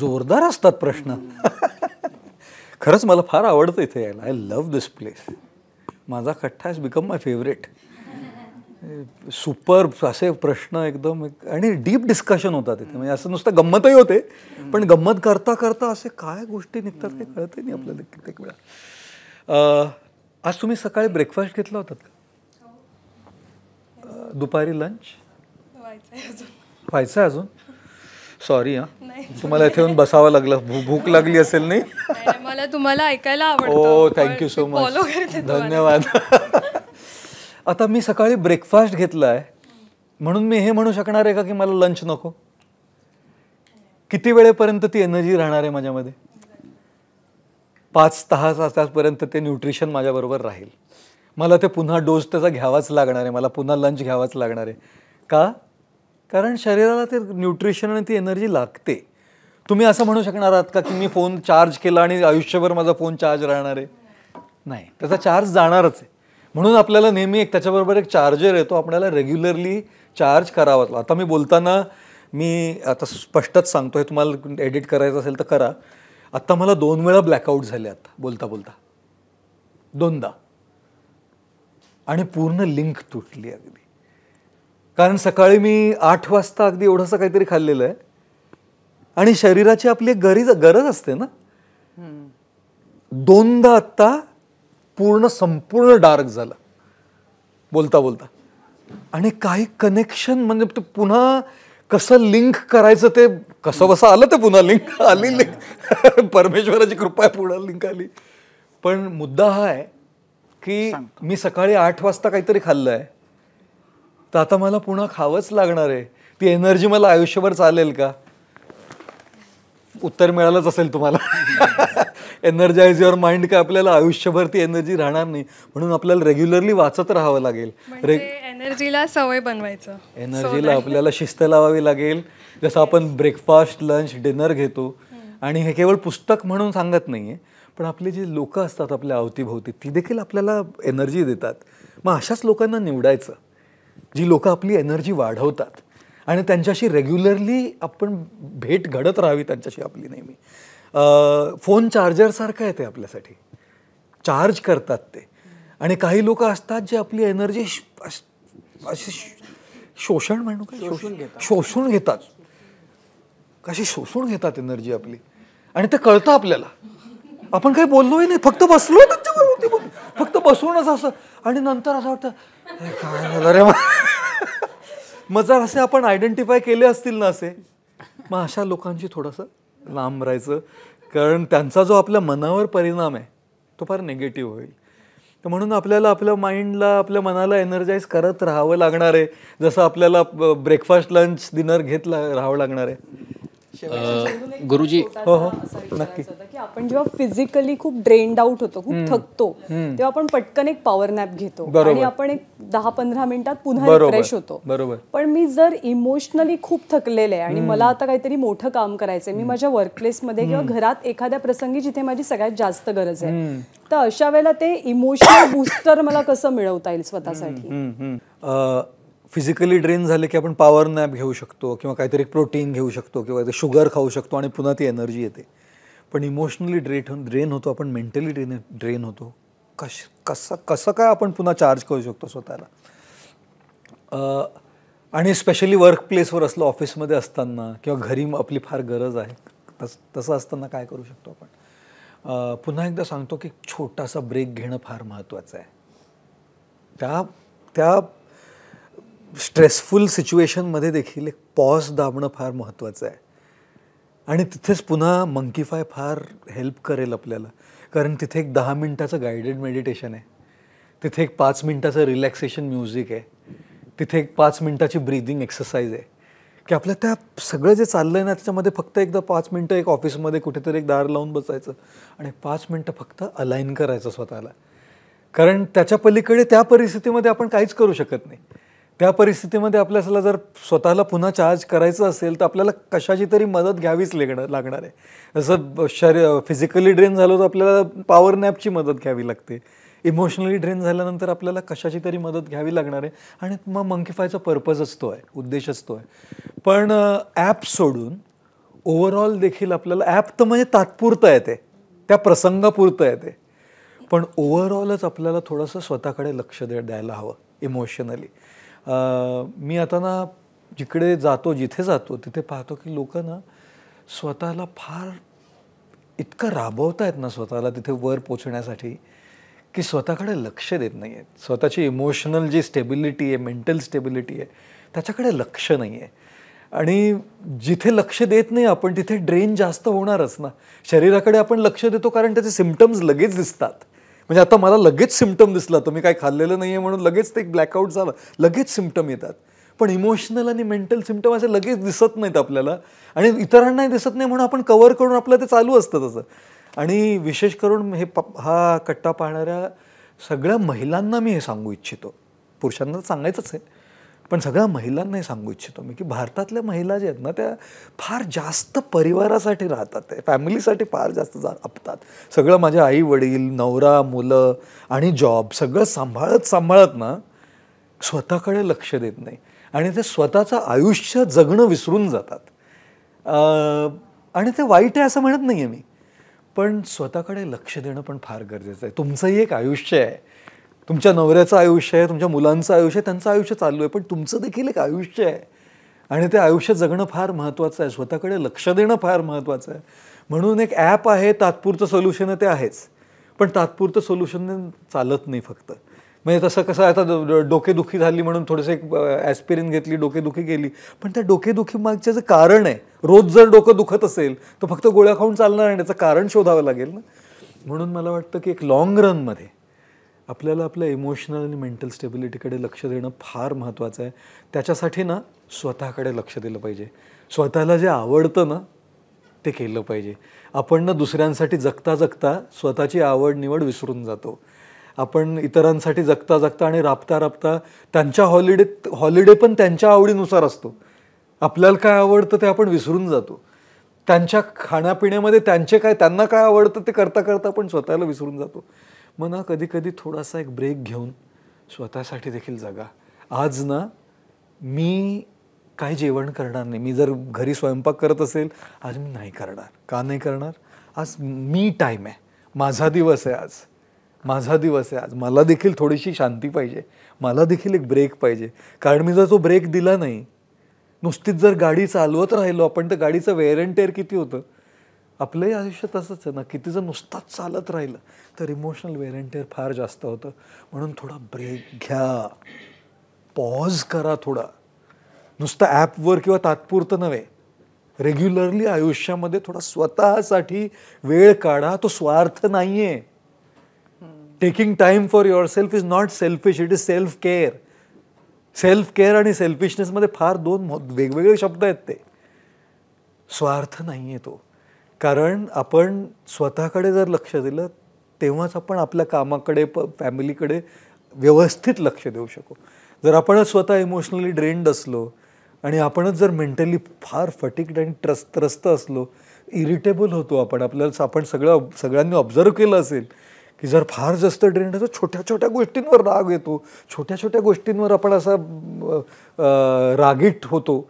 जोरदार असतात प्रश्न खरंच मला फार आवडतं इथे यायला I love this place Majha Katta is become my favourite super असे प्रश्न एकदम आणि डीप डिस्कशन होतात तिथे म्हणजे असं नुसतं गंमतही होते पण गंमत करता करता असे काय गोष्टी निघतात ते कळते नाही आपल्याला कित्येक वेळा आज तुम्ही सकाळी ब्रेकफास्ट घेतला होता का दुपारी लंच व्हायचं अजून सॉरी हा तुम्हाला इथे येऊन बसावं लागलं भूक लागली असेल नाही मला तुम्हाला ऐकायला हो थँक्यू सो मच धन्यवाद आता मी सकाळी ब्रेकफास्ट घेतला आहे म्हणून मी हे म्हणू शकणार आहे का की मला लंच नको किती वेळेपर्यंत ती एनर्जी राहणार आहे माझ्यामध्ये पाच तास तासापर्यंत ते न्यूट्रिशन माझ्याबरोबर राहील मला ते पुन्हा डोस त्याचा घ्यावाच लागणार आहे मला पुन्हा लंच घ्यावाच लागणार आहे का कारण शरीराला ते न्यूट्रिशन आणि ती एनर्जी लागते तुम्ही असं म्हणू शकणार आहात का की मी फोन चार्ज केला आणि आयुष्यभर माझा फोन चार्ज राहणार आहे नाही त्याचा चार्ज जाणारच आहे म्हणून आपल्याला नेहमी एक त्याच्याबरोबर एक चार्जर येतो आपल्याला रेग्युलरली चार्ज करावाच आता मी बोलताना मी आता स्पष्टच सांगतो हे तुम्हाला एडिट करायचं असेल तर करा आत्ता मला दोन वेळा ब्लॅकआउट आता बोलता बोलता दोनदा आणि पूर्ण लिंक तुटली अगदी कारण सकाळी मी आठ वाजता अगदी एवढंसं काहीतरी खाल्लेलं आहे आणि शरीराची आपली गरीज गरज असते ना दोनदा आत्ता पूर्ण संपूर्ण डार्क झालं बोलता बोलता आणि काही कनेक्शन म्हणजे पुन्हा कसं लिंक करायचं ते कसं बसं आलं ते पुन्हा लिंक आली लिंक परमेश्वराची कृपा आहे पुढं लिंक आली पण मुद्दा हा आहे की मी सकाळी आठ वाजता काहीतरी खाल्लं आहे तर आता मला पुन्हा खावंच लागणार आहे ती एनर्जी मला आयुष्यभर चालेल का उत्तर मिळालंच असेल तुम्हाला एनर्जाइज युअर माइंड का आपल्याला आयुष्यभर ती एनर्जी राहणार नाही म्हणून आपल्याला रेग्युलरली वाचत राहावं लागेल म्हणजे एनर्जीला सवय बनवायचं एनर्जीला आपल्याला शिस्त लावावी लागेल जसं आपण ब्रेकफास्ट लंच डिनर घेतो आणि हे केवळ पुस्तक म्हणून सांगत नाही आहे पण आपले जे लोक असतात आपल्या अवतीभोवती ती देखील आपल्याला एनर्जी देतात मग अशाच लोकांना निवडायचं जी लोकं आपली एनर्जी वाढवतात आणि त्यांच्याशी रेग्युलरली आपण भेट घडत राहावी त्यांच्याशी आपली नेहमी फोन चार्जरसारखं आहे ते आपल्यासाठी चार्ज करतात ते आणि काही लोक असतात जे आपली एनर्जी अशी शोषण म्हणू काय घेतात शोषून घेतात कशी शोषून घेतात एनर्जी आपली आणि ते कळतं आपल्याला आपण काही बोललोही नाही फक्त बसलो फक्त बसूनच असं आणि नंतर असं वाटतं काय झालं रे मजा जर असे आपण आयडेंटिफाय केले असतील ना असे मग अशा लोकांशी थोडंसं लांब राहायचं कारण त्यांचा जो आपल्या मनावर परिणाम आहे तो फार निगेटिव्ह होईल तर म्हणून आपल्याला आपल्या माइंडला आपल्या मनाला एनर्जाईज करत राहावं लागणार आहे जसं आपल्याला ब्रेकफास्ट लंच डिनर घेत राहावं लागणार आहे गुरुजी हो हो नक्की की आपण जेव्हा फिजिकली खूप ड्रेन्ड आउट होतो खूप थकतो तेव्हा आपण पटकन एक पॉवर नॅप घेतो आणि आपण एक दहा पंधरा मिनिटात पुन्हा फ्रेश होतो बरोबर पण मी जर इमोशनली खूप थकलेले आणि मला आता काहीतरी मोठं काम करायचंय मी माझ्या मध्ये किंवा घरात एखाद्या प्रसंगी जिथे माझी सगळ्यात जास्त गरज आहे तर अशा वेळेला ते इमोशनल बूस्टर मला कसं मिळवता येईल स्वतःसाठी फिजिकली ड्रेन झाले की आपण पॉवर नॅप घेऊ शकतो किंवा काहीतरी प्रोटीन घेऊ शकतो किंवा शुगर खाऊ शकतो आणि पुन्हा ती एनर्जी येते पण इमोशनली ड्रेट ड्रेन होतो आपण मेंटली ड्रेन ड्रेन होतो कश कसं कसं काय आपण पुन्हा चार्ज करू शकतो स्वतःला आणि स्पेशली वर्क प्लेसवर असलं ऑफिसमध्ये असताना किंवा घरी आपली फार गरज आहे तस तसं असताना काय करू शकतो आपण पुन्हा एकदा सांगतो की छोटासा ब्रेक घेणं फार महत्त्वाचं आहे त्या त्या स्ट्रेसफुल सिच्युएशनमध्ये देखील एक पॉज दाबणं फार महत्त्वाचं आहे आणि तिथेच पुन्हा मंकीफाय फार हेल्प करेल आपल्याला कारण तिथे एक दहा मिनटाचं गायडेड मेडिटेशन आहे तिथे एक पाच मिनटाचं रिलॅक्सेशन म्युझिक आहे तिथे एक पाच मिनटाची ब्रीदिंग एक्सरसाइज आहे की आपल्या त्या सगळं जे चाललं आहे ना त्याच्यामध्ये फक्त एकदा पाच मिनटं एक ऑफिसमध्ये कुठेतरी एक दार लावून बसायचं आणि पाच मिनटं फक्त अलाईन करायचं स्वतःला कारण त्याच्या पलीकडे त्या परिस्थितीमध्ये आपण काहीच करू शकत नाही त्या परिस्थितीमध्ये आपल्याला जर स्वतःला पुन्हा चार्ज करायचं असेल तर आपल्याला कशाची तरी मदत घ्यावीच लेग लागणार आहे जसं शरी फिजिकली ड्रेन झालो तर आपल्याला पॉवर नॅपची मदत घ्यावी लागते इमोशनली ड्रेन झाल्यानंतर आपल्याला कशाची तरी मदत घ्यावी लागणार आहे आणि मग मंकीफायचा पर्पज असतो आहे उद्देश असतो आहे पण ॲप सोडून ओव्हरऑल देखील आपल्याला ॲप तर म्हणजे तात्पुरतं येते त्या प्रसंगापुरतं येते पण ओव्हरऑलच आपल्याला थोडंसं स्वतःकडे लक्ष द्यायला हवं इमोशनली मी आता ना जिकडे जातो जिथे जातो तिथे पाहतो की लोक ना स्वतःला फार इतकं राबवत आहेत ना स्वतःला तिथे वर पोचण्यासाठी की स्वतःकडे लक्ष देत नाही आहेत स्वतःची इमोशनल जी स्टेबिलिटी आहे मेंटल स्टेबिलिटी आहे त्याच्याकडे लक्ष नाही आहे आणि जिथे लक्ष देत नाही आपण तिथे ड्रेन जास्त होणारच ना शरीराकडे आपण लक्ष देतो कारण त्याचे सिमटम्स लगेच दिसतात म्हणजे आता मला लगेच सिमटम दिसला तर मी काय खाल्लेलं नाही आहे म्हणून लगेच ते एक ब्लॅकआउट झालं लगेच सिमटम येतात पण इमोशनल आणि मेंटल सिमटम असे लगेच दिसत नाहीत आपल्याला आणि इतरांनाही दिसत नाही म्हणून आपण कवर करून आपलं ते चालू असतं तसं आणि विशेष करून हे हा कट्टा पाहणाऱ्या सगळ्या महिलांना मी हे सांगू इच्छितो पुरुषांना सांगायचंच आहे पण सगळ्या महिलांनाही सांगू इच्छितो मी की भारतातल्या महिला ज्या आहेत ना त्या फार जास्त परिवारासाठी राहतात ते फॅमिलीसाठी फार जास्त जा आपतात सगळं माझे आई वडील नवरा मुलं आणि जॉब सगळं सांभाळत सांभाळत ना स्वतःकडे लक्ष देत नाही आणि ते स्वतःचं आयुष्य जगणं विसरून जातात आणि ते वाईट आहे असं म्हणत नाही आहे मी पण स्वतःकडे लक्ष देणं पण फार गरजेचं आहे तुमचंही एक आयुष्य आहे तुमच्या नवऱ्याचं आयुष्य आहे तुमच्या मुलांचं आयुष्य आहे त्यांचं आयुष्य चालू आहे पण तुमचं देखील एक आयुष्य आहे आणि ते आयुष्य जगणं फार महत्त्वाचं आहे स्वतःकडे लक्ष देणं फार महत्त्वाचं आहे म्हणून एक ॲप आहे तात्पुरतं सोल्युशन ते आहेच पण तात्पुरतं सोल्युशन चालत नाही फक्त म्हणजे तसं कसं आता डोकेदुखी झाली म्हणून थोडंसं एक ॲस्पिरिन घेतली डोकेदुखी केली पण त्या डोकेदुखी जे कारण आहे रोज जर डोकं दुखत असेल तर फक्त गोळ्या खाऊन चालणार नाही त्याचं कारण शोधावं लागेल ना म्हणून मला वाटतं की एक लॉंग रनमध्ये आपल्याला आपल्या इमोशनल आणि मेंटल स्टेबिलिटीकडे लक्ष देणं फार महत्त्वाचं आहे त्याच्यासाठी ना स्वतःकडे लक्ष दिलं पाहिजे स्वतःला जे आवडतं ना ते केलं पाहिजे आपण ना दुसऱ्यांसाठी जगता जगता स्वतःची आवड निवड विसरून जातो आपण इतरांसाठी जगता जगता आणि राबता राबता त्यांच्या हॉलिडे हॉलिडे पण त्यांच्या आवडीनुसार असतो आपल्याला काय आवडतं ते आपण विसरून जातो त्यांच्या खाण्यापिण्यामध्ये त्यांचे काय त्यांना काय आवडतं ते करता करता आपण स्वतःला विसरून जातो मना ना कधी कधी थोडासा एक ब्रेक घेऊन स्वतःसाठी देखील जगा आज ना मी काय जेवण करणार नाही मी जर घरी स्वयंपाक करत असेल आज मी नाही करणार का नाही करणार आज मी टाईम आहे माझा दिवस आहे आज माझा दिवस आहे आज मला देखील थोडीशी शांती पाहिजे मला देखील एक ब्रेक पाहिजे कारण मी जर तो ब्रेक दिला नाही नुसतीच जर गाडी चालवत राहिलो आपण तर गाडीचं वेअर अँड टेअर किती होतं आपलंही आयुष्य तसंच आहे ना किती जर नुसताच चालत राहिलं तर इमोशनल वेर फार जास्त होतं म्हणून थोडा ब्रेक घ्या पॉज करा थोडा नुसतं ॲपवर किंवा तात्पुरतं नव्हे रेग्युलरली आयुष्यामध्ये थोडा स्वतःसाठी वेळ काढा तो स्वार्थ नाही आहे taking time for yourself is not selfish it is self care self care आणि सेल्फिशनेसमध्ये फार दोन वेगवेगळे शब्द आहेत ते स्वार्थ नाही आहे तो कारण आपण स्वतःकडे जर लक्ष दिलं तेव्हाच आपण आपल्या कामाकडे प फॅमिलीकडे व्यवस्थित लक्ष देऊ शकू जर आपणच स्वतः इमोशनली ड्रेंड असलो आणि आपणच जर मेंटली फार फटिक्ड आणि त्रस्त त्रस्त असलो इरिटेबल होतो आपण आपल्याला आपण सगळं सगळ्यांनी ऑब्झर्व केलं असेल की जर फार जास्त ड्रेंड असतो छोट्या छोट्या गोष्टींवर राग येतो छोट्या छोट्या गोष्टींवर आपण असा रागीट होतो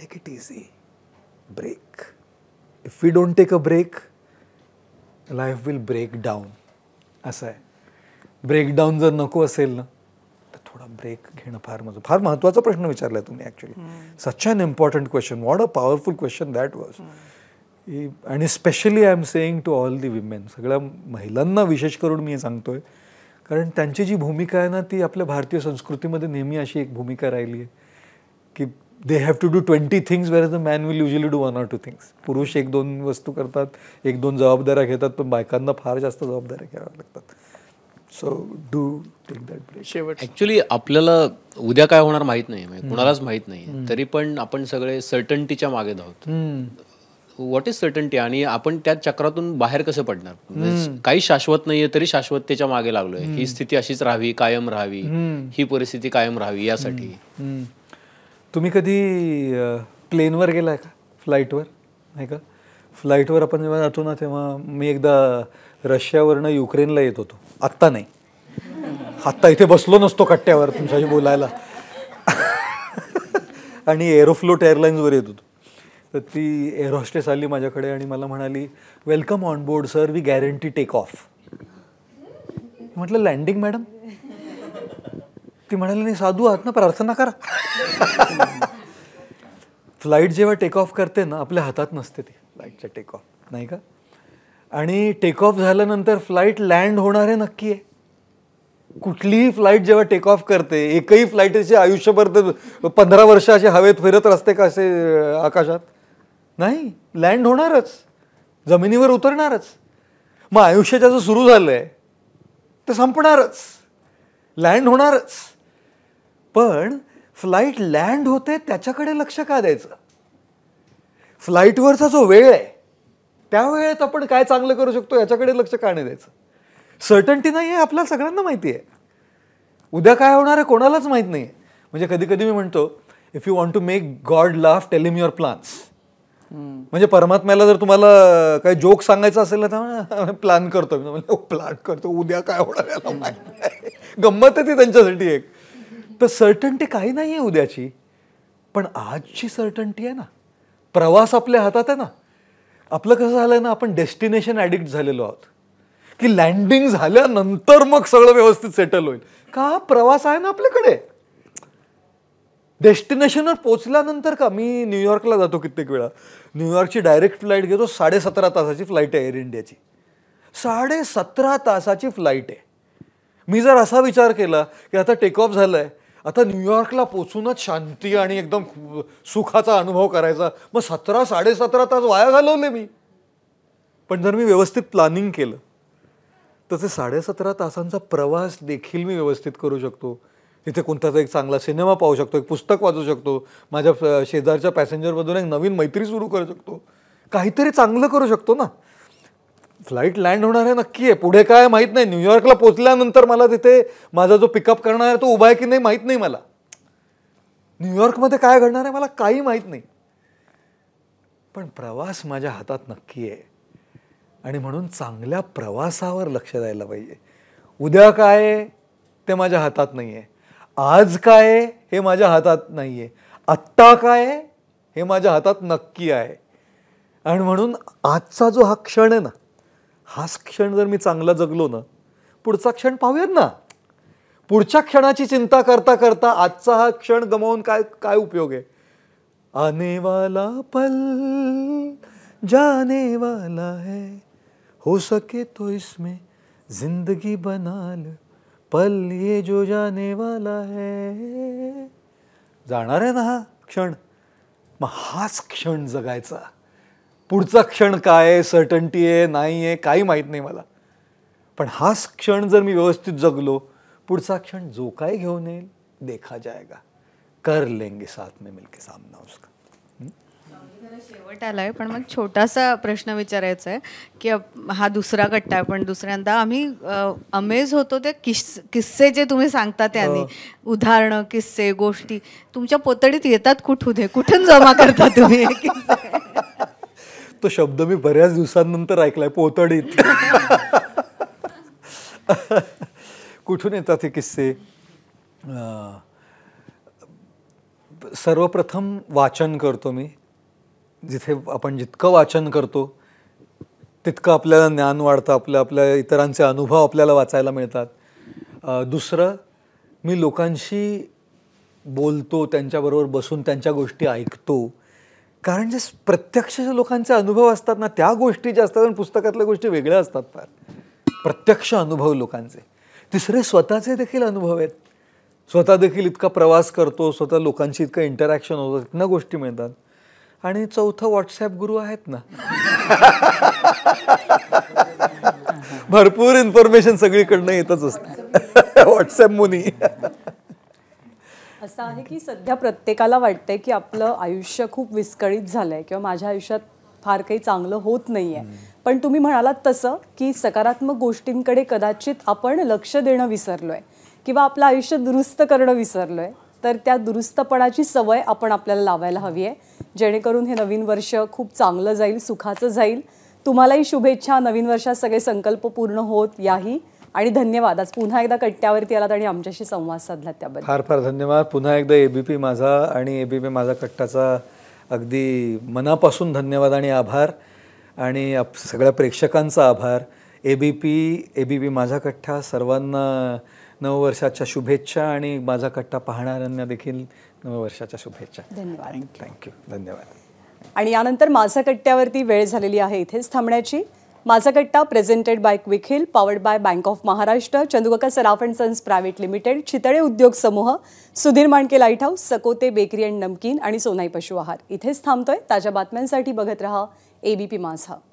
take it easy break if we don't take a break life will break down असं आहे ब्रेकडाऊन जर नको असेल ना तर थोडा ब्रेक घेणं फार माझं फार महत्त्वाचा प्रश्न विचारला तुम्ही actually such an important question what a powerful question that was आणि specially I am saying to all the women सगळ्या महिलांना विशेष करून मी सांगतोय कारण त्यांची जी भूमिका आहे ना ती आपल्या भारतीय संस्कृतीमध्ये नेहमी अशी एक भूमिका राहिली आहे की they have to do twenty things where the man will usually do one or two things पुरुष एक दोन वस्तू करतात एक दोन जबाबदाऱ्या घेतात पण बायकांना फार जास्त जबाबदाऱ्या घ्याव्या लागतात सो डू टेक दॅट शेवट ॲक्च्युली आपल्याला उद्या काय होणार माहीत नाही म्हणजे कुणालाच माहीत नाही तरी पण आपण सगळे सर्टन्टीच्या मागे धावतो व्हॉट इज सर्टन्टी आणि आपण त्या चक्रातून बाहेर कसं पडणार म्हणजे काही शाश्वत नाहीये तरी शाश्वततेच्या मागे लागलोय ही स्थिती अशीच राहावी कायम राहावी ही परिस्थिती कायम राहावी यासाठी तुम्ही कधी प्लेनवर गेला आहे का फ्लाईटवर नाही का फ्लाईटवर आपण जेव्हा जातो ना तेव्हा मी एकदा रशियावरनं युक्रेनला येत होतो आत्ता नाही आत्ता इथे बसलो नसतो कट्ट्यावर तुमच्याशी बोलायला आणि एरोफ्लोट एअरलाईन्सवर येत होतो तर ती एअरहोस्टेस आली माझ्याकडे आणि मला म्हणाली welcome on board sir we guarantee take off म्हटलं लँडिंग मॅडम ती म्हणाली नाही साधू आहात ना प्रार्थना करा फ्लाईट जेव्हा टेक ऑफ करते ना आपल्या हातात नसते ती फ्लाईटच्या टेक ऑफ नाही का आणि टेक ऑफ झाल्यानंतर फ्लाईट लँड होणार आहे नक्की आहे कुठलीही फ्लाईट जेव्हा टेक ऑफ करते एकही फ्लाईटचे आयुष्यभर तर पंधरा वर्ष असे हवेत फिरत असते का असे आकाशात नाही लँड होणारच जमिनीवर उतरणारच मग आयुष्य त्याचं सुरू झालं आहे ते संपणारच लँड होणारच पण फ्लाईट लँड होते त्याच्याकडे लक्ष का द्यायचं फ्लाईटवरचा जो वेळ आहे त्या वेळेत आपण काय चांगलं करू शकतो याच्याकडे लक्ष का नाही द्यायचं सर्टन्टी नाही आहे आपल्याला सगळ्यांना माहिती आहे उद्या काय होणार आहे कोणालाच माहीत नाही आहे म्हणजे कधी कधी मी म्हणतो if you want to make God laugh tell him your plans म्हणजे परमात्म्याला जर तुम्हाला काही जोक सांगायचा असेल तर प्लॅन करतो प्लान करतो उद्या काय होणार गंमत आहे ती त्यांच्यासाठी एक तर सर्टन्टी काही नाही आहे उद्याची पण आजची सर्टन्टी आहे ना प्रवास आपल्या हातात आहे ना आपलं कसं झालं आहे ना आपण डेस्टिनेशन ॲडिक्ट झालेलो आहोत की लँडिंग झाल्यानंतर मग सगळं व्यवस्थित सेटल होईल का प्रवास आहे ना आपल्याकडे डेस्टिनेशनवर पोचल्यानंतर का मी न्यूयॉर्कला जातो कित्येक वेळा न्यूयॉर्कची डायरेक्ट फ्लाईट घेतो साडेसतरा तासाची फ्लाईट आहे एअर इंडियाची साडेसतरा तासाची फ्लाईट आहे मी जर असा विचार केला की आता टेक ऑफ झालं आहे आता न्यूयॉर्कला पोचूनच शांती आणि एकदम सुखाचा अनुभव करायचा मग सतरा साडेसतरा तास वाया घालवले मी पण जर मी व्यवस्थित प्लॅनिंग केलं तर ते साडेसतरा तासांचा प्रवास देखील मी व्यवस्थित करू शकतो तिथे कोणताचा एक चांगला सिनेमा पाहू शकतो एक पुस्तक वाचू शकतो माझ्या शेजारच्या पॅसेंजरमधून एक नवीन मैत्री सुरू करू शकतो काहीतरी चांगलं करू शकतो ना फ्लाईट लँड होणार आहे नक्की आहे पुढे काय माहीत नाही न्यूयॉर्कला पोचल्यानंतर मला तिथे माझा जो पिकअप करणार आहे तो उभा आहे की नाही माहीत नाही मला न्यूयॉर्कमध्ये काय घडणार आहे मला काही माहीत नाही पण प्रवास माझ्या हातात नक्की आहे आणि म्हणून चांगल्या प्रवासावर लक्ष द्यायला पाहिजे उद्या काय आहे ते माझ्या हातात नाही आहे आज काय आहे हे माझ्या हातात नाही आहे आत्ता काय हे माझ्या हातात नक्की आहे आणि म्हणून आजचा जो हा क्षण आहे ना हाच क्षण जर मी चांगला जगलो ना पुढचा क्षण पाहूयात ना पुढच्या क्षणाची चिंता करता करता आजचा हा क्षण गमावून काय काय उपयोग आहे आनेवाला पल जानेवाला है हो सके तो इसमें जिंदगी बनाल पल ये जो जानेवाला है जाणार आहे ना हा क्षण मग हाच क्षण जगायचा पुढचा क्षण काय आहे सर्टन्टी आहे नाही आहे काही माहीत नाही मला पण हा क्षण जर मी व्यवस्थित जगलो पुढचा क्षण जो काय घेऊन येईल देखा जायगा कर लेंगे साथ में मिलके सामना उसका शेवट आलाय पण मग छोटासा प्रश्न विचारायचा आहे की हा दुसरा कट्टा आहे पण दुसऱ्यांदा आम्ही अमेज होतो ते किस किस्से जे तुम्ही सांगता त्याने हो. उदाहरणं किस्से गोष्टी तुमच्या पोतडीत येतात कुठून हे कुठून जमा करता तुम्ही तो शब्द मी बऱ्याच दिवसांनंतर ऐकलाय पोतडीत कुठून येतात हे किस्से सर्वप्रथम वाचन करतो मी जिथे आपण जितकं वाचन करतो तितकं आपल्याला ज्ञान वाढतं आपल्या आपल्या इतरांचे अनुभव आपल्याला वाचायला मिळतात दुसरं मी लोकांशी बोलतो त्यांच्याबरोबर बसून त्यांच्या गोष्टी ऐकतो कारण जे प्रत्यक्ष जे लोकांचे अनुभव असतात ना त्या गोष्टी ज्या असतात आणि पुस्तकातल्या गोष्टी वेगळ्या असतात फार प्रत्यक्ष अनुभव लोकांचे तिसरे स्वतःचे देखील अनुभव आहेत स्वतः देखील इतका प्रवास करतो स्वतः लोकांशी इतकं इंटरॅक्शन होतं तिथनं गोष्टी मिळतात आणि चौथं व्हॉट्सॲप गुरु आहेत ना भरपूर इन्फॉर्मेशन सगळीकडनं येतच असतं व्हॉट्सॲप मुनी असं आहे की सध्या प्रत्येकाला वाटतंय की आपलं आयुष्य खूप विस्कळीत झालंय किंवा माझ्या आयुष्यात फार काही चांगलं होत नाहीये पण तुम्ही म्हणालात तसं की सकारात्मक गोष्टींकडे कदाचित आपण लक्ष देणं विसरलोय किंवा आपलं आयुष्य दुरुस्त करणं विसरलोय तर त्या दुरुस्तपणाची सवय आपण आपल्याला लावायला हवी आहे जेणेकरून हे नवीन वर्ष खूप चांगलं जाईल सुखाचं जाईल तुम्हालाही शुभेच्छा नवीन वर्षात सगळे संकल्प पूर्ण होत याही आणि धन्यवाद आज पुन्हा एकदा कट्ट्यावरती आलात आणि आमच्याशी संवाद साधला त्याबद्दल फार फार धन्यवाद पुन्हा एकदा एबीपी माझा आणि एबीपी माझा कट्टाचा अगदी मनापासून धन्यवाद आणि आभार आणि सगळ्या प्रेक्षकांचा आभार ए बी पी माझा कट्टा सर्वांना नववर्षाच्या शुभेच्छा आणि माझा कट्टा पाहणाऱ्यांना देखील नववर्षाच्या शुभेच्छा धन्यवाद थँक्यू धन्यवाद आणि यानंतर माझा कट्ट्यावरती वेळ झालेली आहे इथेच थांबण्याची Majha Katta presented by Quick, Heal powered by bank of Maharashtra Chandukaka Saraf and sons private limited Chitale उद्योग समूह Sudhir Manke light house सकोते bakery and नमकीन आणि सोनाई पशु आहार इथेच थांबतोय ताज्या बातम्यांसाठी बघत रहा एबीपी माझा